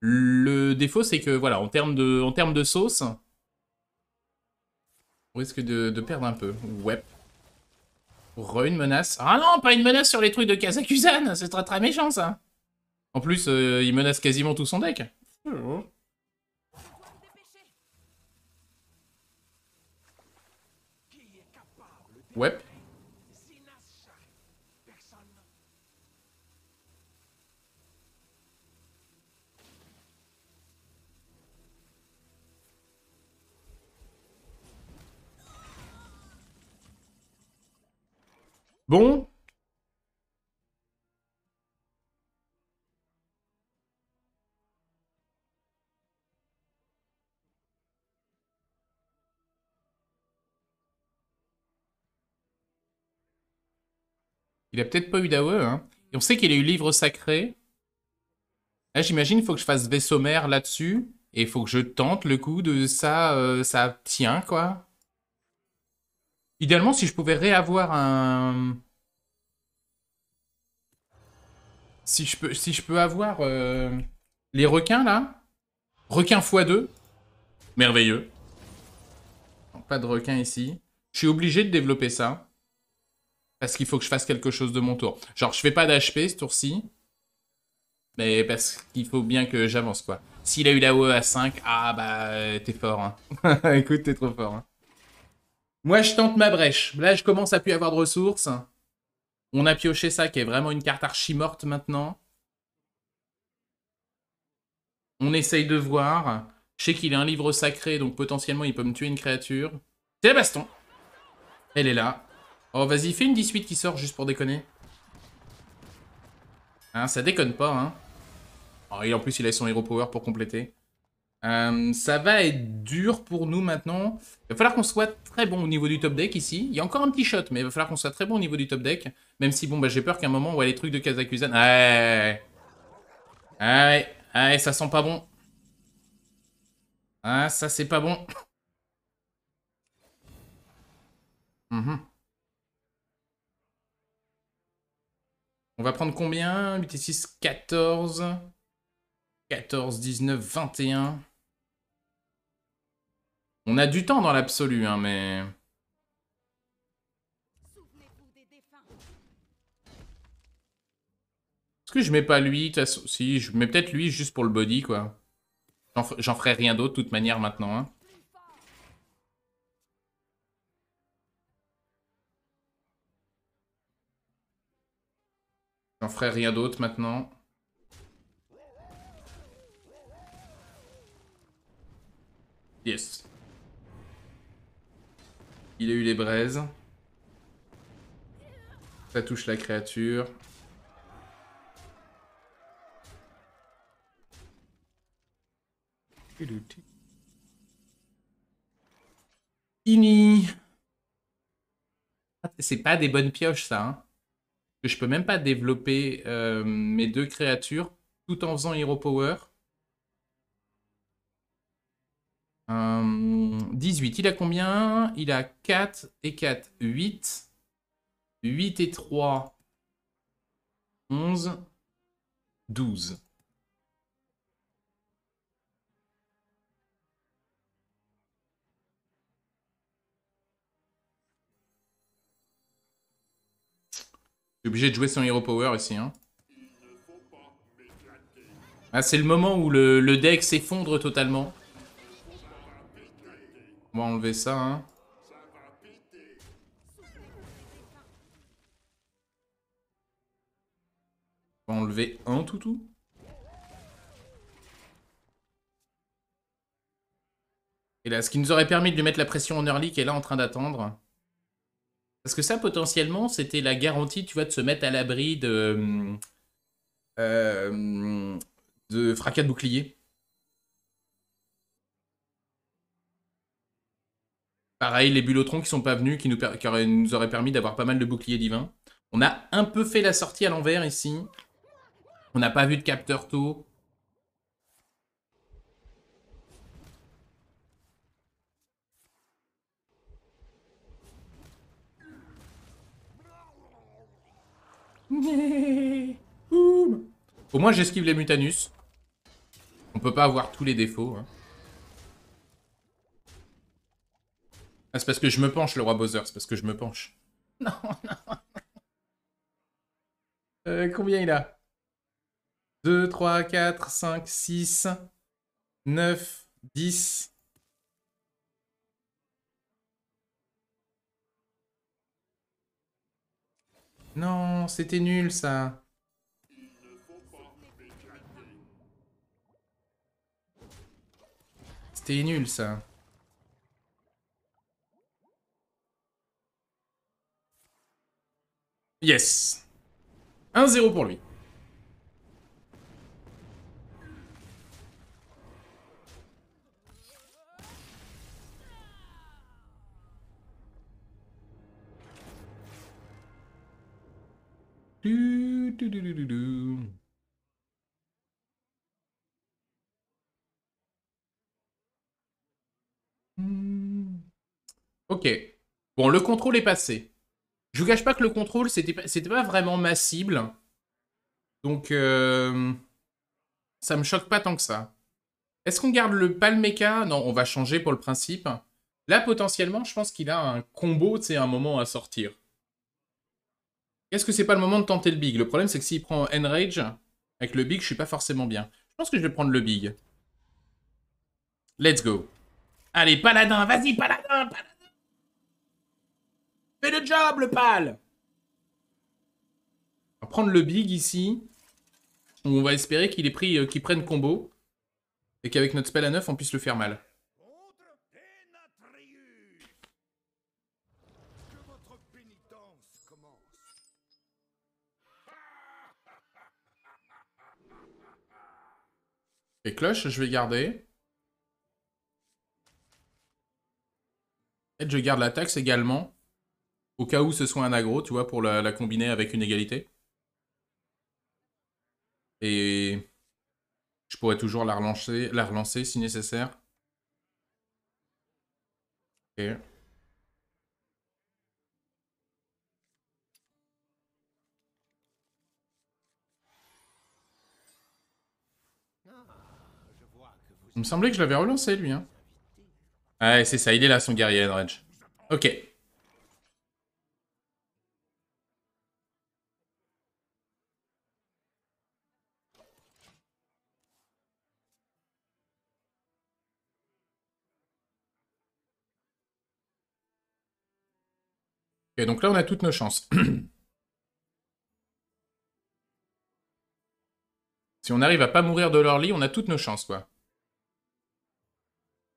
Le défaut, c'est que, voilà, en termes de, en termes de sauce, on risque de, perdre un peu. Web. Re une menace. Ah non, pas une menace sur les trucs de Kazakuzan C'est très très méchant ça En plus, euh, il menace quasiment tout son deck. Hmm. Web. Ouais. Il a peut-être pas eu d'AOE, hein. on sait qu'il a eu livre sacré. Là, j'imagine, il faut que je fasse vaisseau mère là-dessus. Et il faut que je tente le coup de ça, euh, ça tient, quoi. Idéalement, si je pouvais réavoir un... si je peux, si je peux avoir euh, les requins là, requin x2, merveilleux. Pas de requin ici. Je suis obligé de développer ça. Parce qu'il faut que je fasse quelque chose de mon tour. Genre, je fais pas d'HP ce tour-ci. Mais parce qu'il faut bien que j'avance, quoi. S'il a eu la OE à 5, ah bah, t'es fort. Hein. Écoute, t'es trop fort. Hein. Moi, je tente ma brèche. Là, je commence à plus avoir de ressources. On a pioché ça, qui est vraiment une carte archi morte maintenant. On essaye de voir. Je sais qu'il a un livre sacré, donc potentiellement il peut me tuer une créature. C'est la baston. Elle est là. Oh, vas-y, fais une 18 qui sort juste pour déconner. Hein, ça déconne pas, hein. Oh, et en plus, il a son hero power pour compléter. Euh, ça va être dur pour nous maintenant. Il va falloir qu'on soit très bon au niveau du top deck ici. Il y a encore un petit shot, mais il va falloir qu'on soit très bon au niveau du top deck. Même si, bon, bah, j'ai peur qu'à un moment, ouais, les trucs de Kazakuzan. Ouais. Ouais, ah ouais, ça sent pas bon. Ah, ça, c'est pas bon. Mhm. On va prendre combien 8 et 6, 14. 14, 19, 21. On a du temps dans l'absolu, hein, mais... Est-ce que je mets pas lui Si, je mets peut-être lui juste pour le body, quoi. J'en ferai rien d'autre, de toute manière, maintenant. Hein. J'en ferai rien d'autre, maintenant. Yes. Il a eu les braises. Ça touche la créature. Ini. Ah, c'est pas des bonnes pioches ça. Hein. Je peux même pas développer euh, mes deux créatures tout en faisant Hero Power. 18. Euh, Il a combien Il a 4 et 4, 8. 8 et 3, 11, 12. Je suis obligé de jouer son Hero Power ici. Hein. Ah, c'est le moment où le deck s'effondre totalement. On va enlever ça. Hein. On va enlever un toutou. Et là, ce qui nous aurait permis de lui mettre la pression en early qui est là en train d'attendre. Parce que ça, potentiellement, c'était la garantie, tu vois, de se mettre à l'abri de... Euh, euh, de fracas de bouclier. Pareil, les bulotrons qui sont pas venus, qui nous, auraient, permis d'avoir pas mal de boucliers divins. On a un peu fait la sortie à l'envers ici. On n'a pas vu de capteur tôt. Au moins j'esquive les mutanus. On peut pas avoir tous les défauts. Hein. Ah, c'est parce que je me penche, le roi Bowser, c'est parce que je me penche. Non, non. Euh, combien il a 2, 3, 4, 5, 6, 9, 10. Non, c'était nul ça. C'était nul ça. Yes. 1-0 pour lui. Hmm. Ok. Bon, le contrôle est passé. Je vous gâche pas que le contrôle, c'était pas vraiment ma cible. Donc, euh, ça me choque pas tant que ça. Est-ce qu'on garde le Palmeca Non, on va changer pour le principe. Là, potentiellement, je pense qu'il a un combo, tu sais, un moment à sortir. Est-ce que c'est pas le moment de tenter le big Le problème, c'est que s'il prend Enrage, avec le big, je suis pas forcément bien. Je pense que je vais prendre le big. Let's go. Allez, paladin, vas-y, paladin, paladin Fais le job, le pal On prendre le big ici. On va espérer qu'il est pris, euh, qu'il prenne combo. Et qu'avec notre spell à neuf on puisse le faire mal. Et cloche, je vais garder. et je garde la taxe également. Au cas où ce soit un aggro, tu vois, pour la, combiner avec une égalité. Et je pourrais toujours la relancer, la relancer si nécessaire. Ok. Il me semblait que je l'avais relancé, lui. Hein. Ah, c'est ça, il est là, son guerrier, Edredge. Ok. Et donc là, on a toutes nos chances. si on arrive à pas mourir de leur lit, on a toutes nos chances, quoi.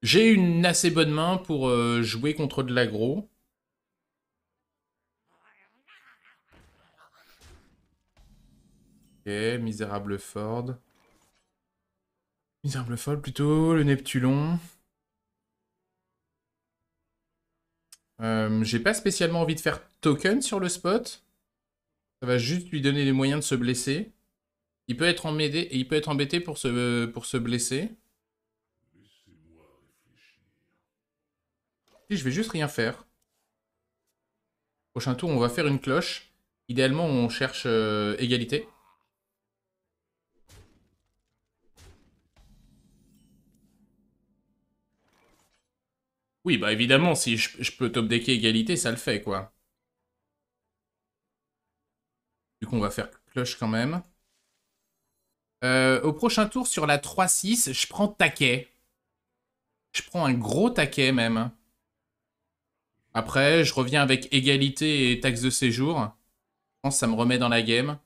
J'ai une assez bonne main pour euh, jouer contre de l'agro. Ok, Misérable Ford. Misérable Ford plutôt, le Neptulon. Euh, j'ai pas spécialement envie de faire token sur le spot. Ça va juste lui donner les moyens de se blesser. Il peut être embêté, il peut être embêté pour, se, euh, pour se blesser. Et je vais juste rien faire. Prochain tour, on va faire une cloche. Idéalement, on cherche euh, égalité. Oui, bah évidemment, si je, peux top decker égalité, ça le fait, quoi. Du coup, on va faire cloche quand même. Euh, au prochain tour, sur la 3-6, je prends taquet. Je prends un gros taquet, même. Après, je reviens avec égalité et taxe de séjour. Je pense que ça me remet dans la game.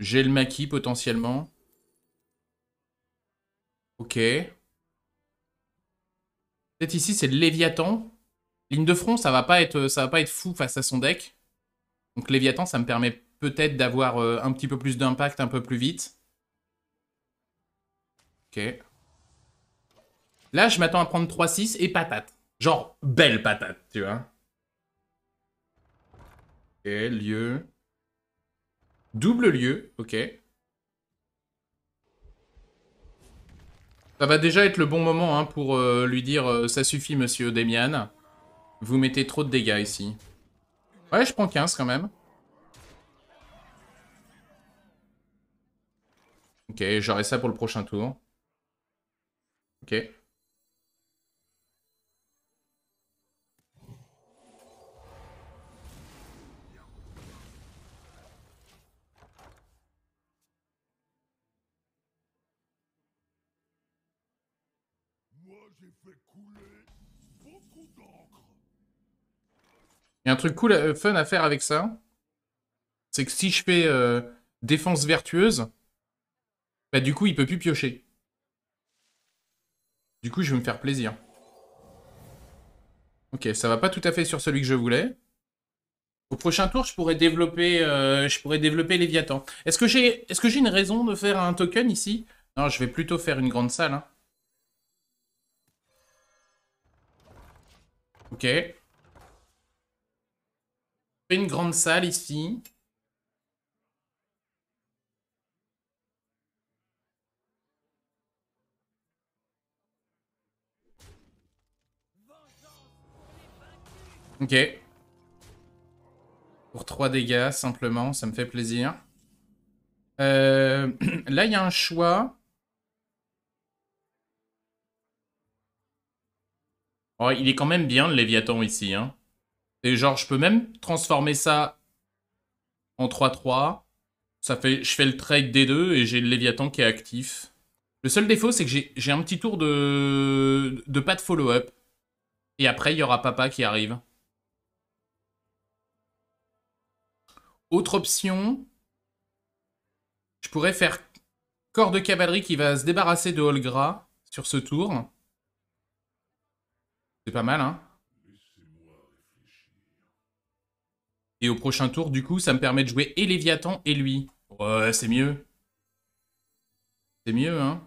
J'ai le maquis, potentiellement. Ok. Peut-être ici, c'est le Léviathan. Ligne de front, ça va pas être, ça va pas être fou face à son deck. Donc Léviathan, ça me permet peut-être d'avoir euh, un petit peu plus d'impact un peu plus vite. Ok. Là, je m'attends à prendre 3-6 et patate. Genre, belle patate, tu vois. Ok, lieu. Double lieu, ok. Ça va déjà être le bon moment hein, pour euh, lui dire euh, Ça suffit, monsieur Demian. Vous mettez trop de dégâts ici. Ouais, je prends 15 quand même. Ok, j'aurai ça pour le prochain tour. Ok. un truc cool, euh, fun à faire avec ça. C'est que si je fais euh, défense vertueuse, bah du coup, il peut plus piocher. Du coup, je vais me faire plaisir. Ok, ça va pas tout à fait sur celui que je voulais. Au prochain tour, je pourrais développer, euh, je pourrais développer Léviathan. Est-ce que j'ai est ce que j'ai une raison de faire un token ici Non, je vais plutôt faire une grande salle. Hein. Ok une grande salle ici. Ok. Pour 3 dégâts, simplement, ça me fait plaisir. Euh, là, il y a un choix. Oh, il est quand même bien le Léviathan ici. Hein. Et genre, je peux même transformer ça en 3-3. Ça fait, je fais le trade D2 et j'ai le Léviathan qui est actif. Le seul défaut, c'est que j'ai un petit tour de, de pas de follow-up. Et après, il y aura Papa qui arrive. Autre option, je pourrais faire Corps de cavalerie qui va se débarrasser de Holgra sur ce tour. C'est pas mal, hein Et au prochain tour, du coup, ça me permet de jouer et Léviathan et lui. Ouais, c'est mieux. C'est mieux, hein.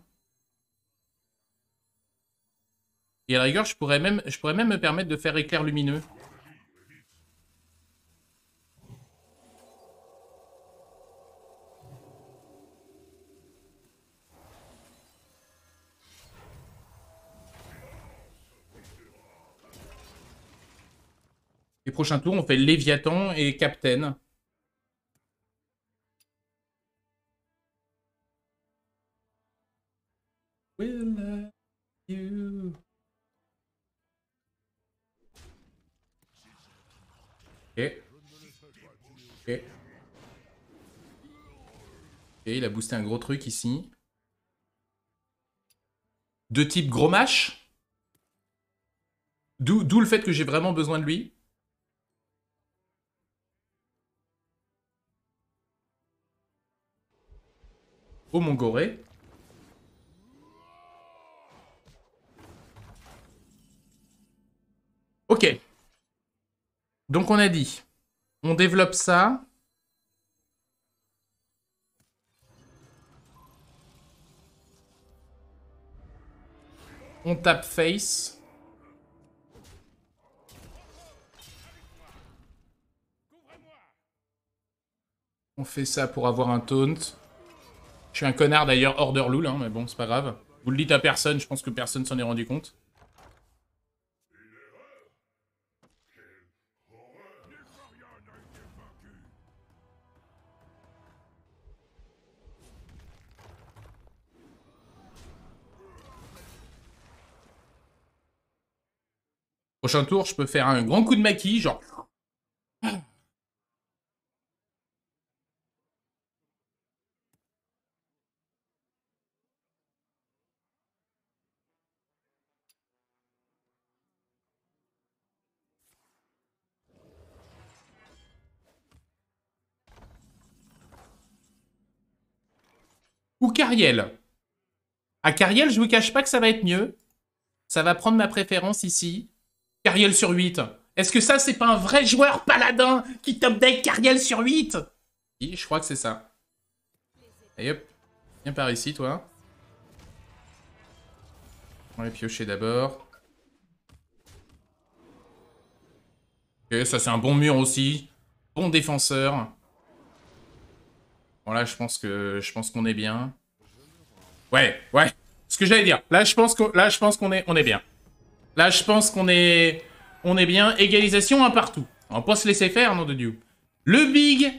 Et à la rigueur, je pourrais, même, je pourrais même me permettre de faire éclair lumineux. Prochain tour, on fait Léviathan et Captain. Et il a boosté un gros truc ici. De type gros mâche. D'où le fait que j'ai vraiment besoin de lui. au Mongoré. Ok. Donc on a dit, on développe ça. On tape face. On fait ça pour avoir un taunt. Je suis un connard d'ailleurs, order de Loul, hein, mais bon, c'est pas grave. Vous le dites à personne, je pense que personne s'en est rendu compte. Prochain tour, je peux faire un grand coup de maquis, genre Cariel. À Cariel, je vous cache pas que ça va être mieux. Ça va prendre ma préférence ici. Cariel sur 8. Est-ce que ça, c'est pas un vrai joueur paladin qui top deck Cariel sur 8 Oui, je crois que c'est ça. Et hop, viens par ici, toi. On va les piocher d'abord. Ok, ça c'est un bon mur aussi. Bon défenseur. Bon là, je pense que je pense qu'on est bien. Ouais, ouais. Ce que j'allais dire. Là, je pense qu'on est, on est bien. Là, je pense qu'on est, on est bien. Égalisation un partout. On peut pas se laisser faire, nom de Dieu. Le big,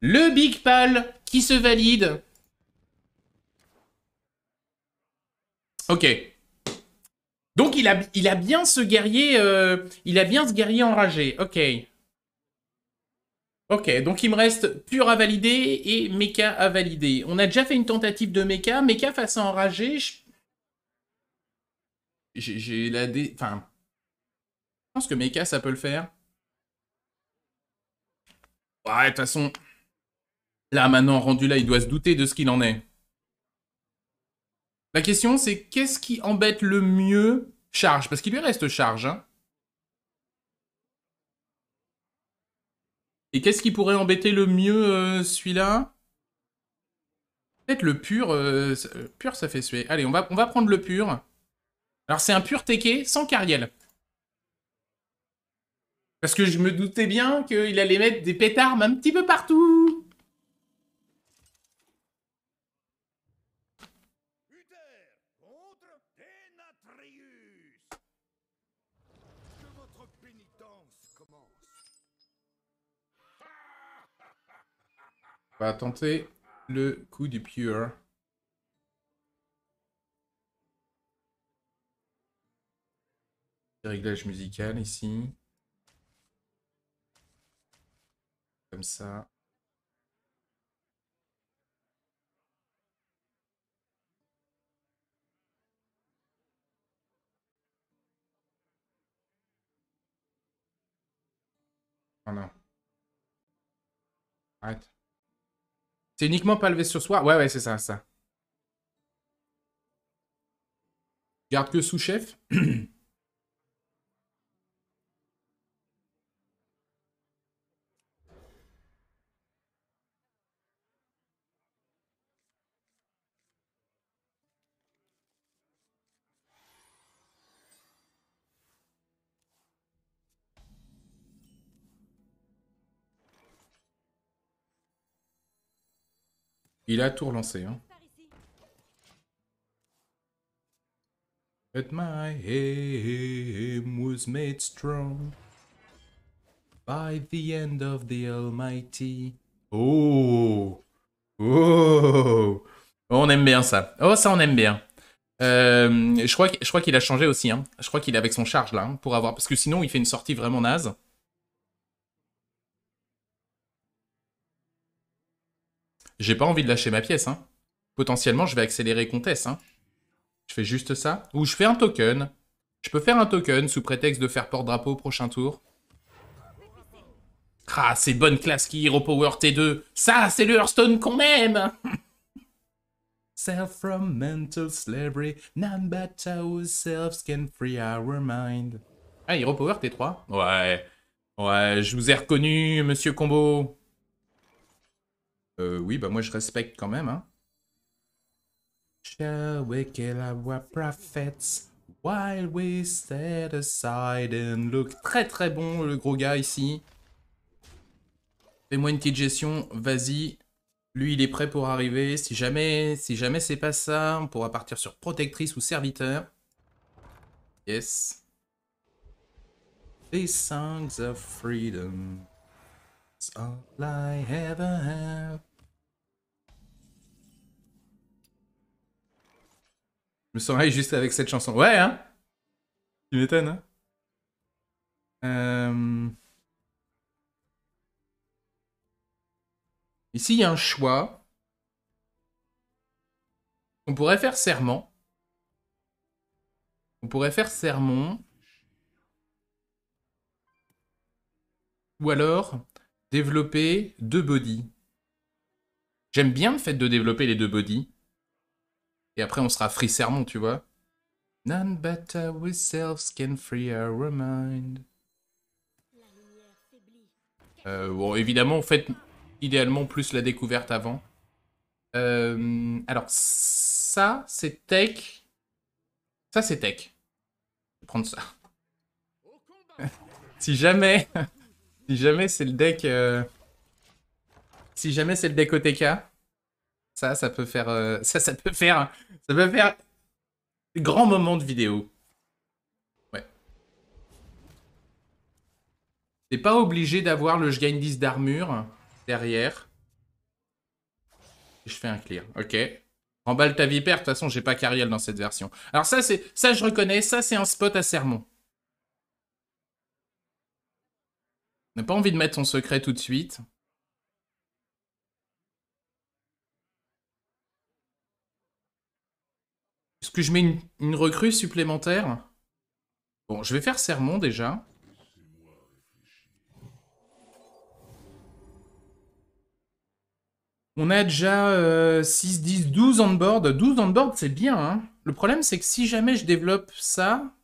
le big pal qui se valide. Ok. Donc il a, il a bien ce guerrier, euh, il a bien ce guerrier enragé. Ok. Ok, donc il me reste pur à valider et mecha à valider. On a déjà fait une tentative de mecha. Mecha face à enragé, j'ai la dé... Enfin, je pense que mecha, ça peut le faire. Ouais, de toute façon, là maintenant, rendu là, il doit se douter de ce qu'il en est. La question, c'est qu'est-ce qui embête le mieux charge Parce qu'il lui reste charge. Hein. Et qu'est-ce qui pourrait embêter le mieux euh, celui-là Peut-être le pur. Euh, euh, pur, ça fait suer. Allez, on va, on va prendre le pur. Alors, c'est un pur teké sans cariel. Parce que je me doutais bien qu'il allait mettre des pétards un petit peu partout On va tenter le coup du pure. Réglage musical ici. Comme ça. Voilà. Arrête uniquement pas levé sur soi Ouais, ouais, c'est ça, ça. Garde que sous-chef. Il a tout relancé. Hein. Oh! Oh! On aime bien ça. Oh, ça, on aime bien. Euh, je crois, je crois qu'il a changé aussi. Hein. Je crois qu'il est avec son charge là hein, pour avoir. Parce que sinon, il fait une sortie vraiment naze. J'ai pas envie de lâcher ma pièce. Hein. Potentiellement, je vais accélérer Comtesse. Hein. Je fais juste ça. Ou je fais un token. Je peux faire un token sous prétexte de faire porte-drapeau au prochain tour. Ah, c'est bonne classe qui Hero Power T2. Ça, c'est le Hearthstone qu'on aime slavery, free our mind. Ah, Hero Power T3 Ouais. Ouais, je vous ai reconnu, monsieur Combo. Euh, oui, bah moi je respecte quand même. Hein. Shall we kill our prophets while we set aside and look Très très bon le gros gars ici. Fais-moi une petite gestion, vas-y. Lui il est prêt pour arriver. Si jamais, si jamais c'est pas ça, on pourra partir sur protectrice ou serviteur. Yes. These songs of freedom. I have. Je me sens juste avec cette chanson. Ouais, hein Tu m'étonnes, hein Ici, euh. il y a un choix. On pourrait faire serment. On pourrait faire sermon. Ou alors, Développer deux bodies. J'aime bien le fait de développer les deux bodies. Et après, on sera free sermon, tu vois. None but ourselves can free our mind. Euh, bon, évidemment, fait idéalement plus la découverte avant. Euh, alors, ça, c'est tech. Ça, c'est tech. Je vais prendre ça. si jamais si jamais c'est le deck... Euh, si jamais c'est le deck OTK, ça, ça peut faire... Euh, ça, ça peut faire... Ça peut faire... Grand moment de vidéo. Ouais. T'es pas obligé d'avoir le je gagne 10 d'armure derrière. Je fais un clear. Ok. Remballe ta vipère, de toute façon, j'ai pas Cariel dans cette version. Alors ça, c'est ça je reconnais, ça c'est un spot à sermon. On n'a pas envie de mettre son secret tout de suite. Est-ce que je mets une, recrue supplémentaire Bon, je vais faire sermon déjà. On a déjà 6, 10, 12 on board. 12 on board, c'est bien. Hein. le problème, c'est que si jamais je développe ça,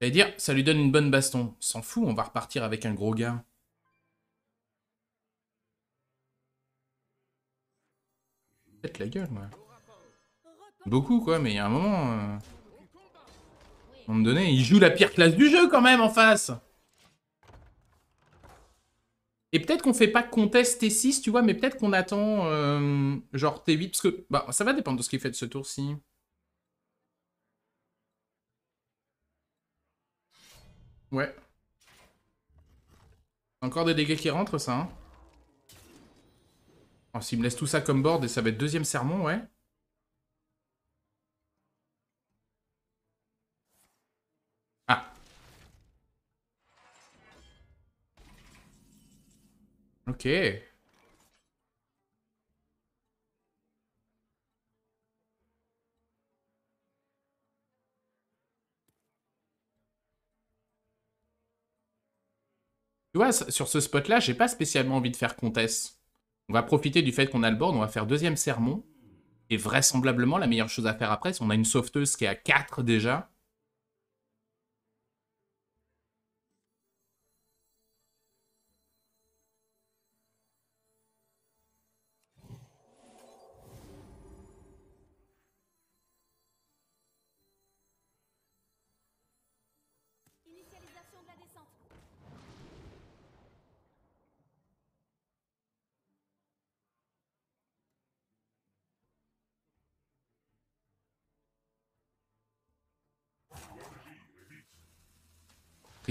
J'allais dire ça lui donne une bonne baston. S'en fout, on va repartir avec un gros gars. Peut-être la gueule, moi. Beaucoup, quoi, mais il y a un moment... On euh, me donnait, il joue la pire classe du jeu, quand même, en face et peut-être qu'on fait pas contest T6, tu vois, mais peut-être qu'on attend euh, genre T8, parce que bah, ça va dépendre de ce qu'il fait de ce tour-ci. Ouais. Encore des dégâts qui rentrent, ça. Hein oh, S'il me laisse tout ça comme board, et ça va être deuxième sermon, ouais. Ah. Ok. Tu vois, sur ce spot-là, j'ai pas spécialement envie de faire comtesse. On va profiter du fait qu'on a le board, on va faire deuxième sermon. Et vraisemblablement, la meilleure chose à faire après, c'est on a une sauveteuse qui est à 4 déjà.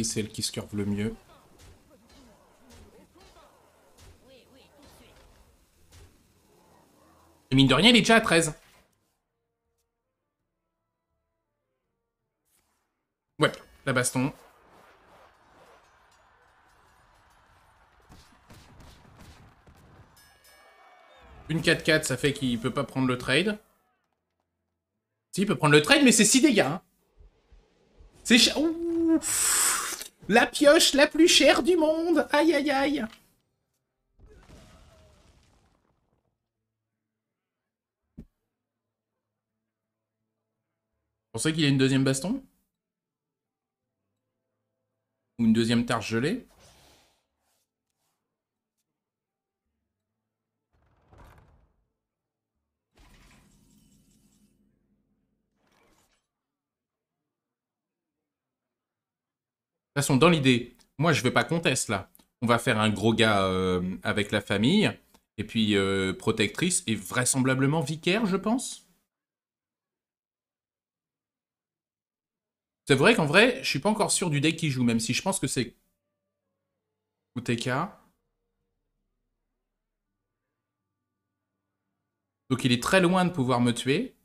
C'est elle qui se curve le mieux. Et mine de rien, il est déjà à 13. Ouais, la baston. Une 4-4, ça fait qu'il peut pas prendre le trade. Si, il peut prendre le trade, mais c'est 6 dégâts. Hein. C'est C'est... Ouh la pioche la plus chère du monde Aïe aïe aïe pour ça qu'il y a une deuxième baston Ou une deuxième tarte gelée façon, dans l'idée, moi, je vais pas conteste là. On va faire un gros gars euh, avec la famille, et puis euh, protectrice, et vraisemblablement vicaire, je pense. C'est vrai qu'en vrai, je suis pas encore sûr du deck qui joue, même si je pense que c'est... Uteka. Donc il est très loin de pouvoir me tuer.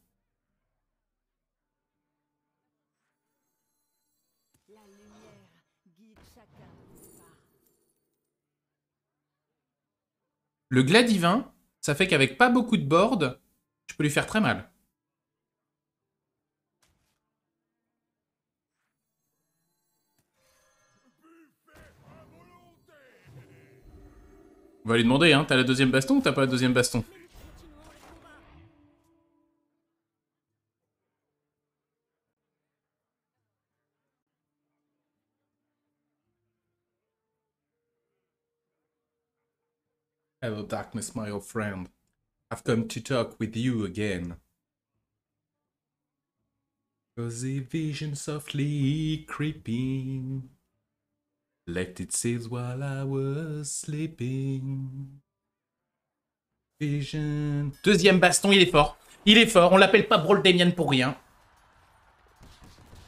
Le divin, ça fait qu'avec pas beaucoup de board, je peux lui faire très mal. On va lui demander, hein, t'as la deuxième baston ou t'as pas la deuxième baston Hello, darkness, my old friend. I've come to talk with you again. Cozy vision softly creeping. Let it seize while I was sleeping. Vision. Deuxième baston, il est fort. Il est fort, on l'appelle pas Brawl Damien pour rien.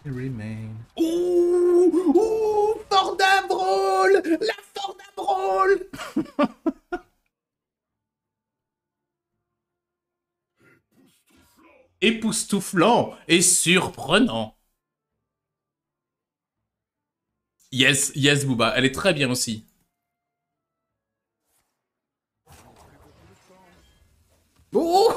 Remain. Ouh Ouh Forda Brawl La Forda Brawl époustouflant et surprenant. Yes, yes Booba, elle est très bien aussi. Oh,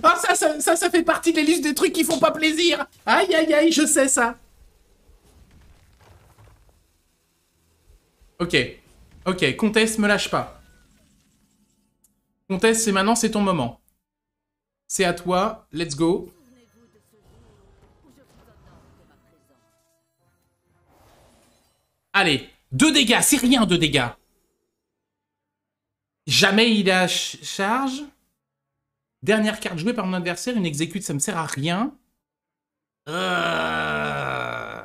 ça, ça, ça, fait partie des listes des trucs qui font pas plaisir. Aïe, aïe, aïe, je sais ça. Ok, ok, Comtesse, me lâche pas. Comtesse, c'est maintenant, c'est ton moment. C'est à toi. Let's go. Allez, deux dégâts, c'est rien deux dégâts. Jamais il a charge. Dernière carte jouée par mon adversaire, une exécute, ça me sert à rien. Euh.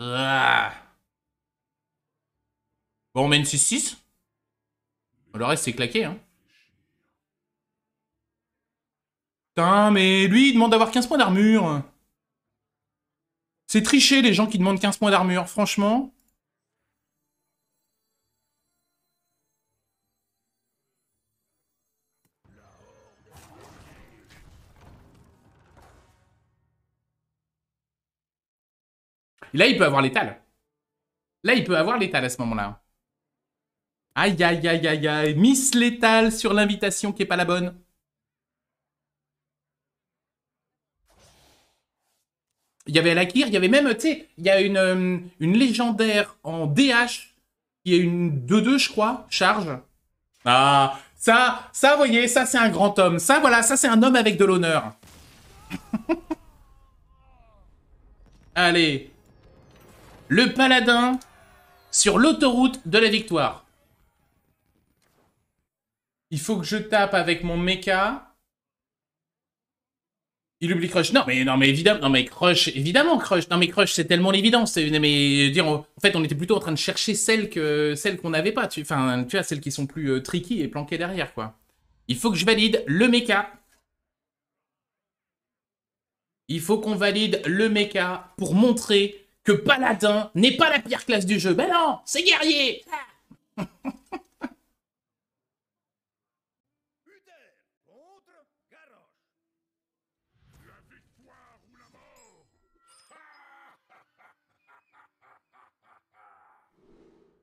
Euh. Bon, on une 6-6. Le reste, c'est claqué, hein. Putain, mais lui, il demande d'avoir 15 points d'armure. C'est tricher, les gens qui demandent 15 points d'armure, franchement. Et là, il peut avoir l'étal. Là, il peut avoir l'étal à ce moment-là. Aïe, aïe, aïe, aïe, aïe. Miss l'étal sur l'invitation qui est pas la bonne. il y avait Alakir, il y avait même, tu sais, il y a une, euh, une légendaire en DH, qui est une 2-2, je crois, charge. Ah, ça, ça, vous voyez, ça, c'est un grand homme. Ça, voilà, ça, c'est un homme avec de l'honneur. Allez. Le paladin sur l'autoroute de la victoire. Il faut que je tape avec mon mecha. Il oublie Crush. Non, mais non, mais évidemment, mais Crush, évidemment Crush. Non, mais Crush, c'est tellement l'évidence. Mais euh, dire, en fait, on était plutôt en train de chercher celles que celles qu'on n'avait pas. Tu, enfin, tu vois, celles qui sont plus euh, tricky et planquées derrière, quoi. Il faut que je valide le mecha. Il faut qu'on valide le mecha pour montrer que Paladin n'est pas la pire classe du jeu. Ben non, c'est guerrier.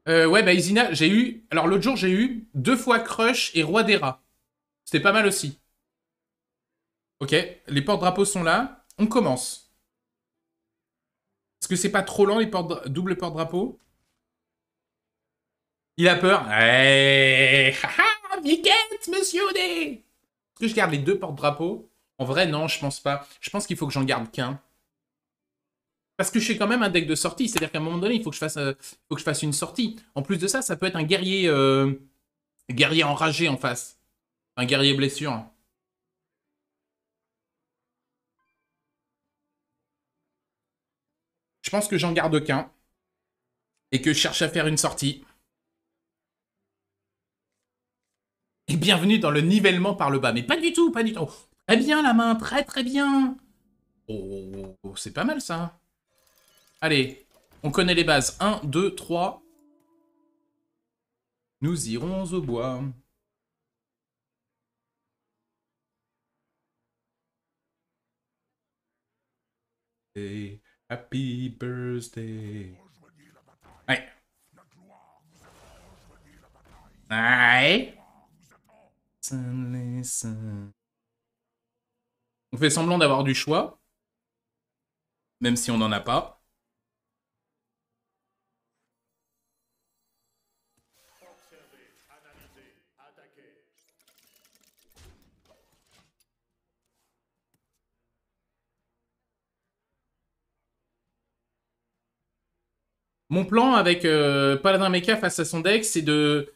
Euh, ouais, bah Isina, j'ai eu. Alors l'autre jour, j'ai eu deux fois Crush et Roi des Rats. C'était pas mal aussi. Ok, les portes drapeaux sont là. On commence. Est-ce que c'est pas trop lent les portes double porte-drapeaux Il a peur. Eh, ha monsieur D Est-ce que je garde les deux portes drapeaux En vrai, non, je pense pas. Je pense qu'il faut que j'en garde qu'un. Parce que je suis quand même un deck de sortie, c'est-à-dire qu'à un moment donné, il faut que, je fasse, euh, que je fasse une sortie. En plus de ça, ça peut être un guerrier, euh, guerrier enragé en face. Un guerrier blessure. Je pense que j'en garde qu'un. Et que je cherche à faire une sortie. Et bienvenue dans le nivellement par le bas. Mais pas du tout, pas du tout. Oh, très bien la main, très très bien. Oh, c'est pas mal ça. Allez, on connaît les bases. 1, 2, 3. Nous irons au bois. happy birthday. Ouais. Ouais. On fait semblant d'avoir du choix, même si on n'en a pas. Mon plan avec euh, Paladin Mecha face à son deck, c'est de.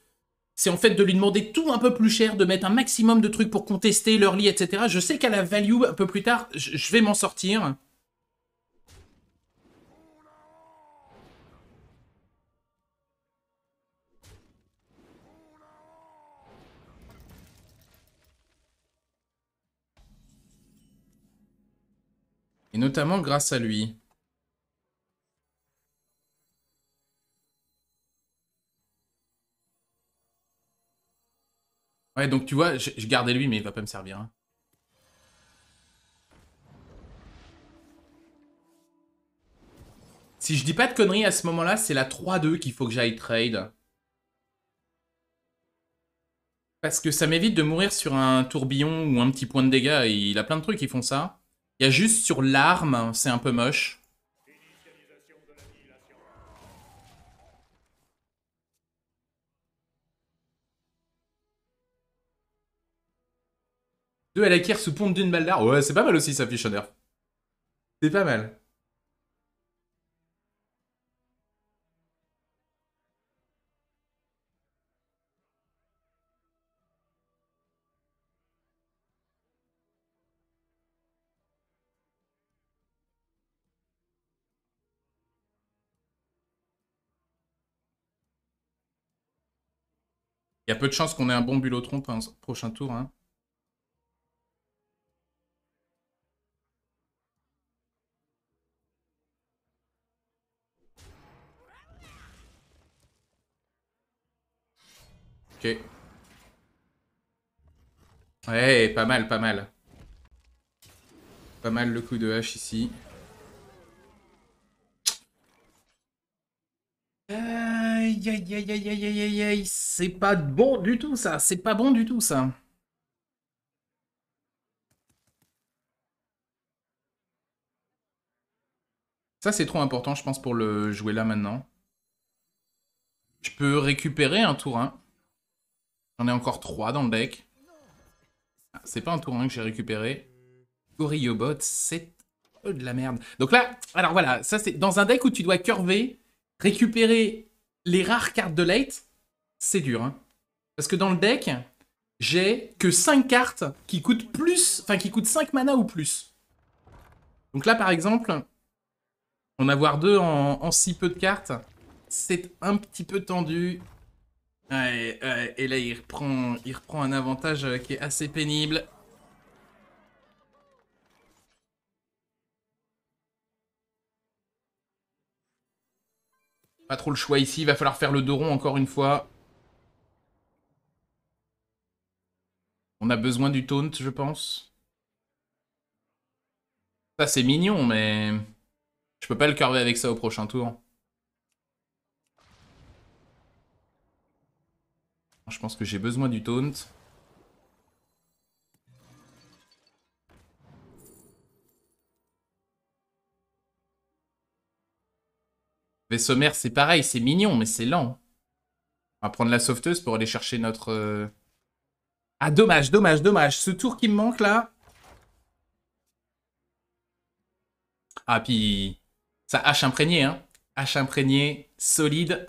C'est en fait de lui demander tout un peu plus cher, de mettre un maximum de trucs pour contester leur lit, etc. Je sais qu'à la value, un peu plus tard, je vais m'en sortir. Et notamment grâce à lui. Ouais, donc tu vois, je, gardais lui, mais il va pas me servir. Hein. Si je dis pas de conneries à ce moment-là, c'est la 3-2 qu'il faut que j'aille trade. Parce que ça m'évite de mourir sur un tourbillon ou un petit point de dégâts. Il a plein de trucs qui font ça. Il y a juste sur l'arme, c'est un peu moche. Deux à l'acquire sous pompe d'une balle d'art. Ouais, c'est pas mal aussi ça, air. C'est pas mal. Il y a peu de chances qu'on ait un bon bulotron pour un prochain tour. Hein. Ouais, pas mal, pas mal. Pas mal le coup de hache ici. Aïe, c'est pas bon du tout ça, c'est pas bon du tout ça. Ça c'est trop important je pense pour le jouer là maintenant. Je peux récupérer un tour Hein. J'en ai encore 3 dans le deck. Ah, c'est pas un tour hein, que j'ai récupéré. Gorillobot, c'est de la merde. Donc là, alors voilà, ça c'est dans un deck où tu dois curver, récupérer les rares cartes de late, c'est dur. Hein. Parce que dans le deck, j'ai que 5 cartes qui coûtent plus, enfin qui coûtent 5 mana ou plus. Donc là par exemple, en avoir deux en si peu de cartes, c'est un petit peu tendu. Ouais, et là, il reprend, il reprend un avantage euh, qui est assez pénible. Pas trop le choix ici, il va falloir faire le dos rond encore une fois. On a besoin du taunt, je pense. Ça, c'est mignon, mais... Je peux pas le curver avec ça au prochain tour. Je pense que j'ai besoin du taunt. Vaisseau mère, c'est pareil, c'est mignon, mais c'est lent. On va prendre la sauveteuse pour aller chercher notre... Euh, ah, dommage, dommage, dommage. Ce tour qui me manque, là... Ah, puis... Ça hache imprégné, hein. Hache imprégné, solide.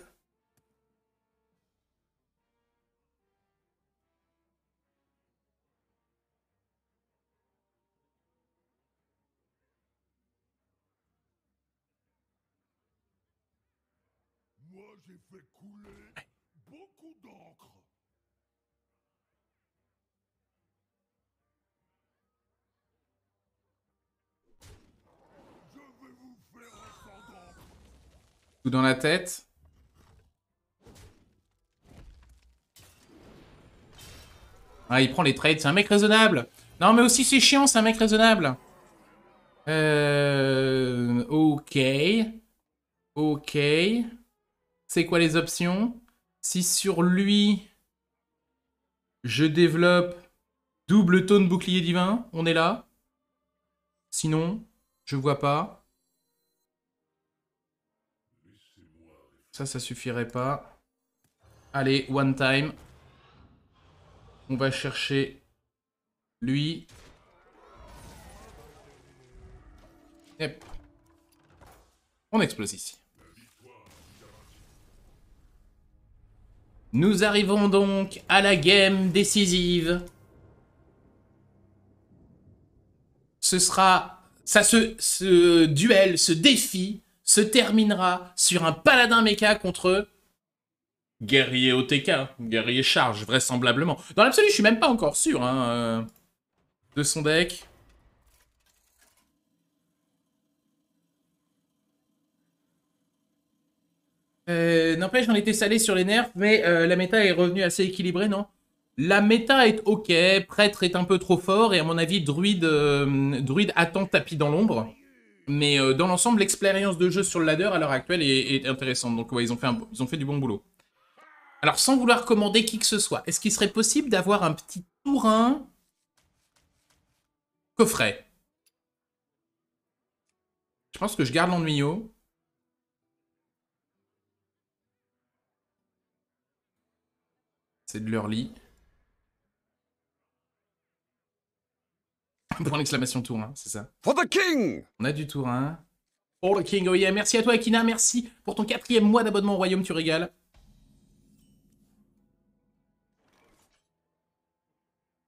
dans la tête. Ah, il prend les trades, c'est un mec raisonnable. Non, mais aussi c'est chiant, c'est un mec raisonnable. Euh, ok. Ok. C'est quoi les options Si sur lui, je développe double tone bouclier divin, on est là. Sinon, je vois pas. Ça, ça suffirait pas. Allez, one time. On va chercher lui. On explose ici. Nous arrivons donc à la game décisive. Ce sera... Ça, ce duel, ce défi se terminera sur un paladin mecha contre guerrier OTK, hein. guerrier charge, vraisemblablement. Dans l'absolu, je suis même pas encore sûr hein, euh, de son deck. Euh, n'empêche, j'en étais salé sur les nerfs, mais euh, la méta est revenue assez équilibrée, non La méta est ok, prêtre est un peu trop fort, et à mon avis, druide, druide attend tapis dans l'ombre. Mais euh, dans l'ensemble, l'expérience de jeu sur le ladder à l'heure actuelle est, intéressante. Donc ouais, ils ont, fait ils ont fait du bon boulot. Alors sans vouloir commander qui que ce soit, est-ce qu'il serait possible d'avoir un petit tourin coffret Je pense que je garde l'ennuyau. C'est de leur lit. Pour l'exclamation tour, hein, c'est ça. For the king On a du tour, hein. For the king, oh yeah. Merci à toi, Akina. Merci pour ton quatrième mois d'abonnement au Royaume, tu régales.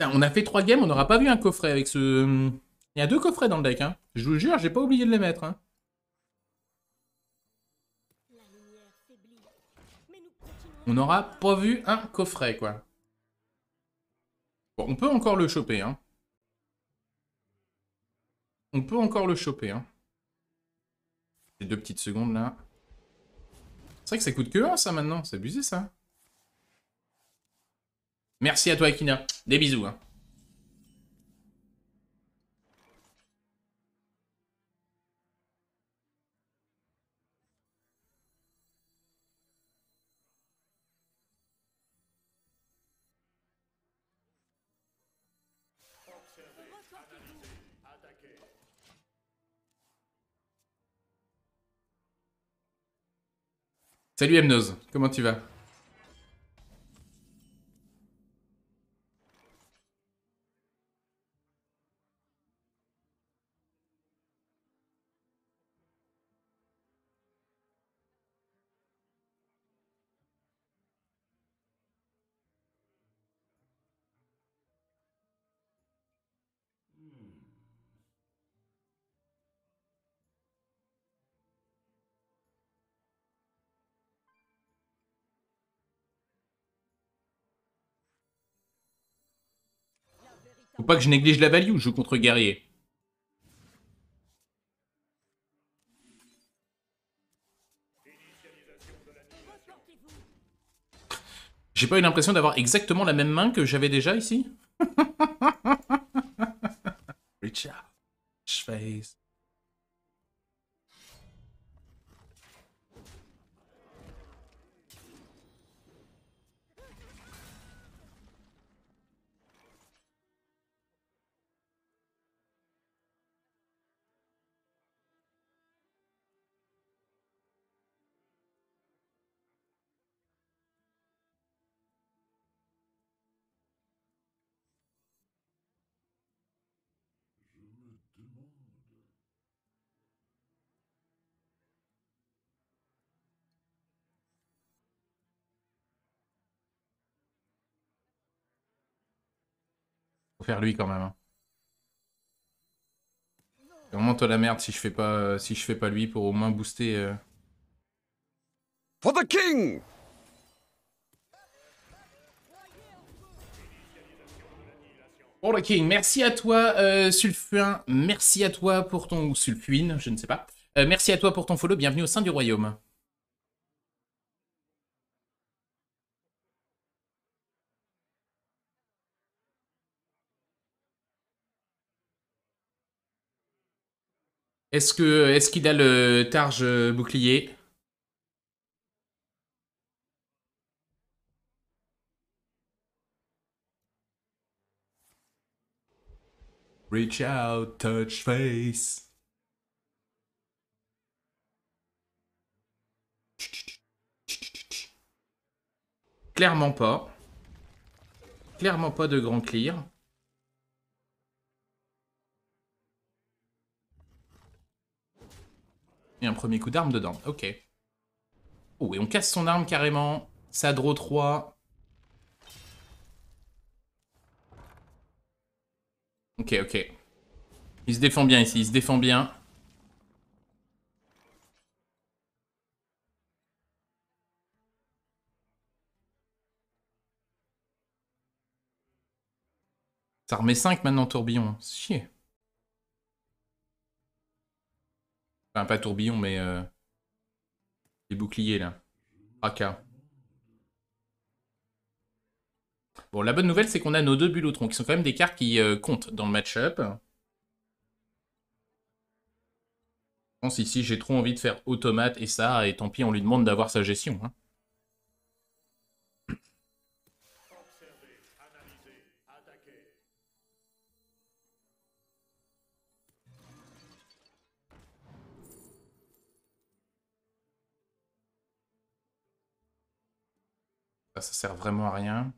On a fait trois games, on n'aura pas vu un coffret avec ce... Hum, il y a deux coffrets dans le deck, hein. Je vous jure, j'ai pas oublié de les mettre, hein. On n'aura pas vu un coffret, quoi. Bon, on peut encore le choper, hein on peut encore le choper. Hein. deux petites secondes là. C'est vrai que ça coûte que 1 ça maintenant, c'est abusé ça. Merci à toi Akina, des bisous. Hein. Salut Mnoz, comment tu vas Faut pas que je néglige la value, je contre guerrier. J'ai pas eu l'impression d'avoir exactement la même main que j'avais déjà ici Richard. fais... faire lui quand même. Au hein. vraiment toi la merde si je fais pas euh, si je fais pas lui pour au moins booster. Euh. For the king. Pour le king, merci à toi euh, Sulfuin, merci à toi pour ton Sulfuine, je ne sais pas. Euh, merci à toi pour ton follow, bienvenue au sein du royaume. Est-ce que est-ce qu'il a le targe euh, bouclier Reach out, touch face. Clairement pas. Clairement pas de grand clear. Et un premier coup d'arme dedans. Ok. Oh, et on casse son arme carrément. Sadro 3. Ok, ok. Il se défend bien ici, il se défend bien. Ça remet 5 maintenant, tourbillon. Chier. pas tourbillon, mais. Euh, les boucliers, là. AK. Bon, la bonne nouvelle, c'est qu'on a nos deux bulotrons, qui sont quand même des cartes qui euh, comptent dans le match-up. Je pense ici, j'ai trop envie de faire automate et ça, et tant pis, on lui demande d'avoir sa gestion. Hein. Bah, ça, sert vraiment à rien.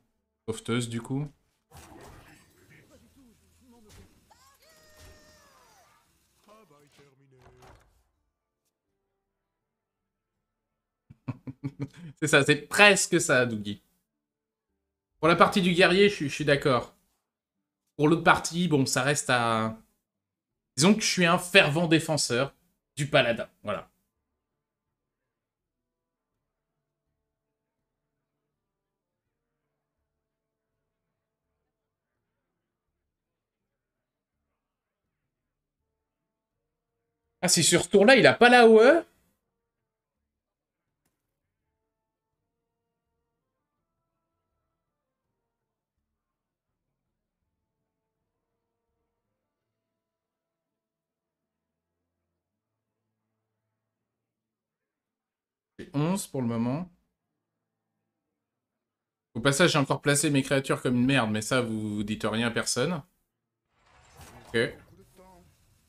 Sauveteuse, du coup. c'est ça, c'est presque ça, Dougie. Pour la partie du guerrier, je, je suis d'accord. Pour l'autre partie, bon, ça reste à... Disons que je suis un fervent défenseur du paladin, voilà. Ah, c'est sur ce tour-là, il a pas la OE J'ai 11 pour le moment. Au passage, j'ai encore placé mes créatures comme une merde, mais ça, vous, vous dites rien à personne. Ok.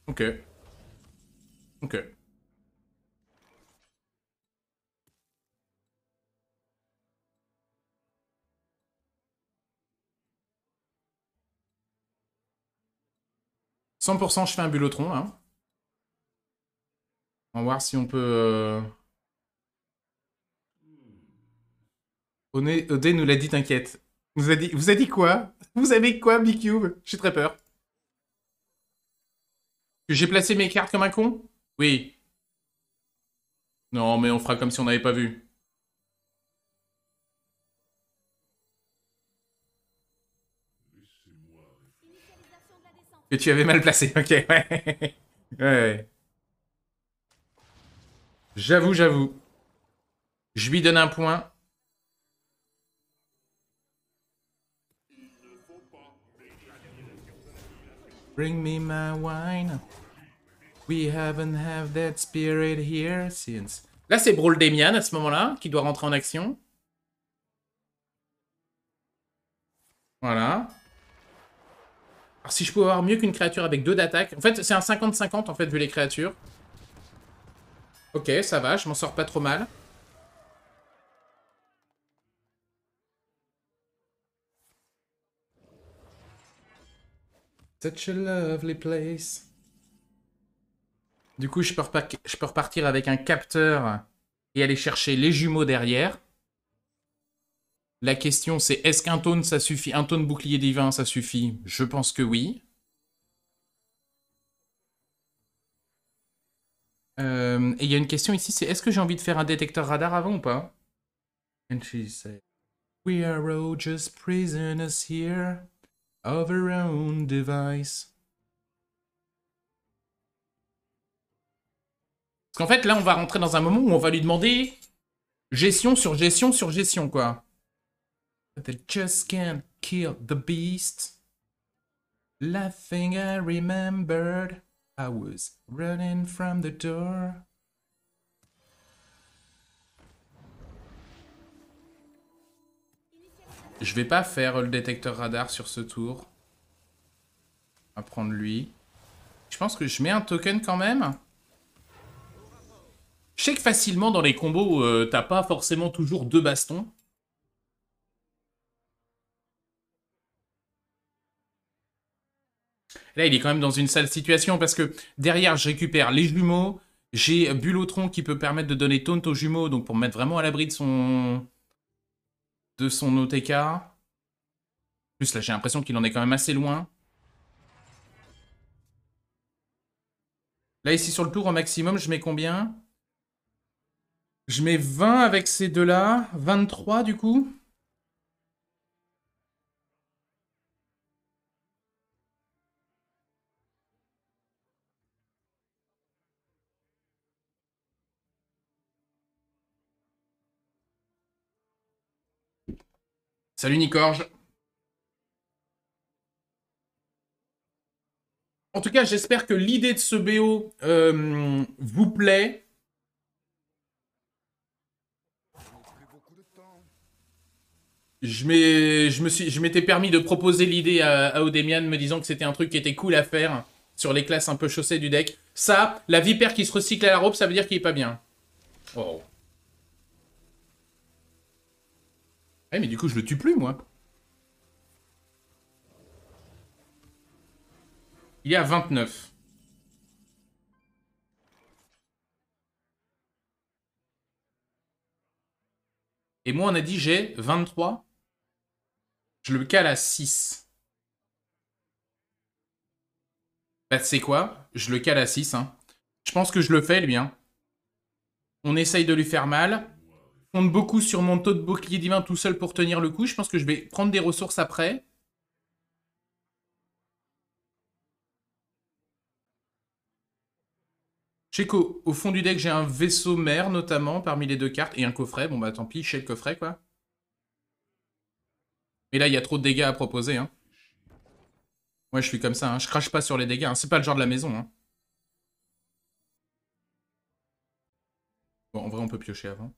Ok. Ok. « 100% je fais un bulotron, hein. On va voir si on peut... Euh, Odé nous l'a dit, t'inquiète. Vous a dit, vous dit quoi Vous avez quoi, BQ J'ai très peur. Que j'ai placé mes cartes comme un con oui. Non, mais on fera comme si on n'avait pas vu. Que tu avais mal placé, ok, J'avoue, j'avoue. Je lui donne un point. Bring me my wine. We haven't have that spirit here since. Là, c'est Brawl Demian à ce moment-là, qui doit rentrer en action. Voilà. Alors, si je peux avoir mieux qu'une créature avec deux d'attaque. En fait, c'est un 50-50, en fait, vu les créatures. Ok, ça va, je m'en sors pas trop mal. Such lovely place. Du coup, je peux, repartir avec un capteur et aller chercher les jumeaux derrière. La question, c'est est-ce qu'un tonne ça suffit Un bouclier divin, ça suffit Je pense que oui. Euh, et il y a une question ici, c'est est-ce que j'ai envie de faire un détecteur radar avant ou pas We are all just prisoners here of device. Parce qu'en fait, là, on va rentrer dans un moment où on va lui demander gestion sur gestion sur gestion, quoi. They just can't kill the beast. Laughing, I remembered. I was running from the door. Je vais pas faire le détecteur radar sur ce tour. On va prendre lui. Je pense que je mets un token quand même. Je sais que facilement, dans les combos, euh, t'as pas forcément toujours deux bastons. Là, il est quand même dans une sale situation parce que derrière, je récupère les jumeaux. J'ai Bulotron qui peut permettre de donner taunt aux jumeaux, donc pour mettre vraiment à l'abri de son... de son OTK. plus, là, j'ai l'impression qu'il en est quand même assez loin. Là, ici, sur le tour, au maximum, je mets combien je mets 20 avec ces deux-là. 23 du coup. Salut Nicorge. En tout cas, j'espère que l'idée de ce BO euh, vous plaît. je, m'étais permis de proposer l'idée à, à me disant que c'était un truc qui était cool à faire sur les classes un peu chaussées du deck. Ça, la vipère qui se recycle à la robe, ça veut dire qu'il est pas bien. Oh. Eh, mais du coup, je le tue plus, moi. Il y a 29. Et moi, on a dit j'ai 23 je le cale à 6. Bah, tu sais quoi Je le cale à 6. Hein. Je pense que je le fais, lui. Hein. On essaye de lui faire mal. Je compte beaucoup sur mon taux de bouclier divin tout seul pour tenir le coup. Je pense que je vais prendre des ressources après. Je sais qu'au fond du deck, j'ai un vaisseau mère, notamment, parmi les deux cartes, et un coffret. Bon, bah tant pis, chez le coffret, quoi. Mais là, il y a trop de dégâts à proposer. Hein. Moi, je suis comme ça. Hein. Je crache pas sur les dégâts. Hein. C'est pas le genre de la maison. Hein. Bon, en vrai, on peut piocher avant.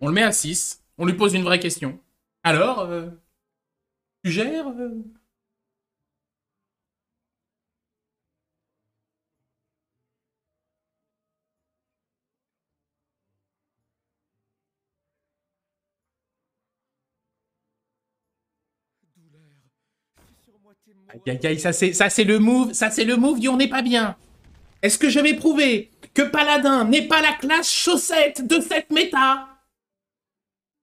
On le met à 6. On lui pose une vraie question. Alors, euh, tu gères euh Aïe, aïe, aïe, ça c'est, ça c'est le move, ça c'est le move on n'est pas bien. Est-ce que je vais prouver que Paladin n'est pas la classe chaussette de cette méta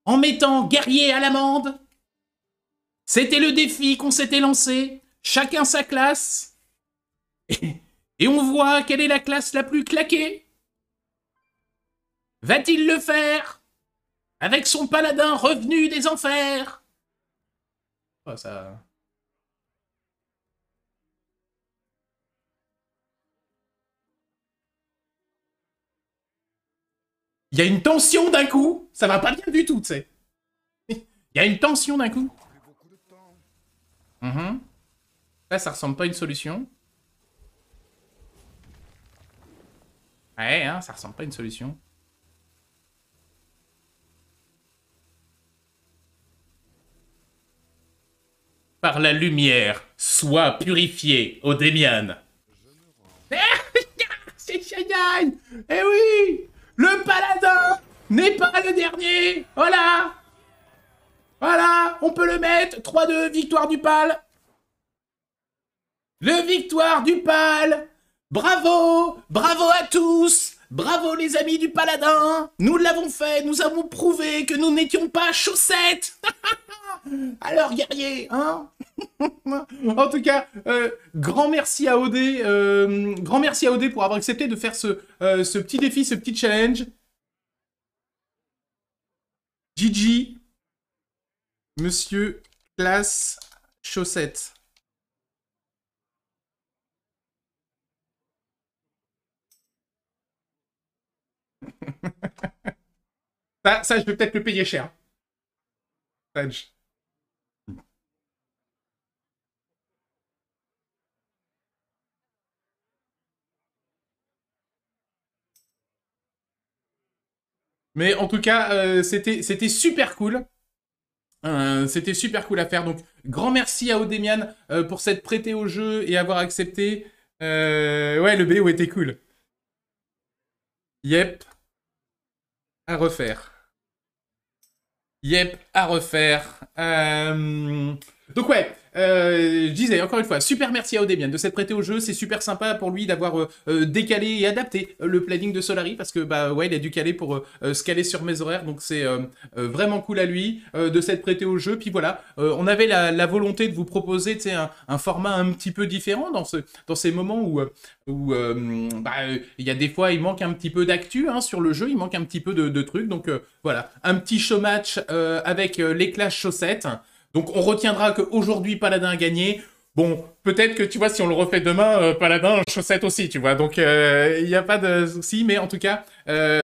En mettant guerrier à l'amende c'était le défi qu'on s'était lancé, chacun sa classe. Et on voit quelle est la classe la plus claquée. Va-t-il le faire avec son paladin revenu des enfers oh, ça... Il y a une tension d'un coup, ça va pas bien du tout, tu sais. Il y a une tension d'un coup. Mmh. ça ressemble pas à une solution. Ouais, hein, ça ressemble pas à une solution. Par la lumière, sois purifié, Odémian. Eh, eh oui Le paladin n'est pas le dernier Voilà oh voilà, on peut le mettre. 3-2, victoire du PAL. Le victoire du PAL. Bravo, bravo à tous. Bravo les amis du paladin Nous l'avons fait, nous avons prouvé que nous n'étions pas chaussettes Alors guerrier, hein En tout cas, euh, grand merci à Odé. Euh, grand merci à Odé pour avoir accepté de faire ce, euh, ce petit défi, ce petit challenge. GG, Monsieur Classe Chaussette. ça, ça, je vais peut-être le payer cher. Mais en tout cas, euh, c'était, c'était super cool. Euh, c'était super cool à faire. Donc, grand merci à Odemian euh, pour s'être prêté au jeu et avoir accepté. Euh, ouais, le BO était cool. Yep. À refaire. Yep, à refaire. Donc, ouais. Euh, je disais encore une fois, super merci à Odemian de s'être prêté au jeu. C'est super sympa pour lui d'avoir euh, euh, décalé et adapté le planning de Solari parce que bah ouais, il a dû caler pour se caler sur mes horaires. Donc c'est vraiment cool à lui de s'être prêté au jeu. Puis voilà, on avait la, volonté de vous proposer un, un format un petit peu différent dans, ces moments où où bah, il y a des fois il manque un petit peu d'actu hein, sur le jeu, il manque un petit peu de, de trucs. Donc voilà, un petit show match avec les clash chaussettes. Donc on retiendra qu'aujourd'hui, Paladin a gagné. Bon, peut-être que tu vois, si on le refait demain, euh, Paladin, chaussette aussi, tu vois. Donc euh, il n'y a pas de souci, mais en tout cas, euh,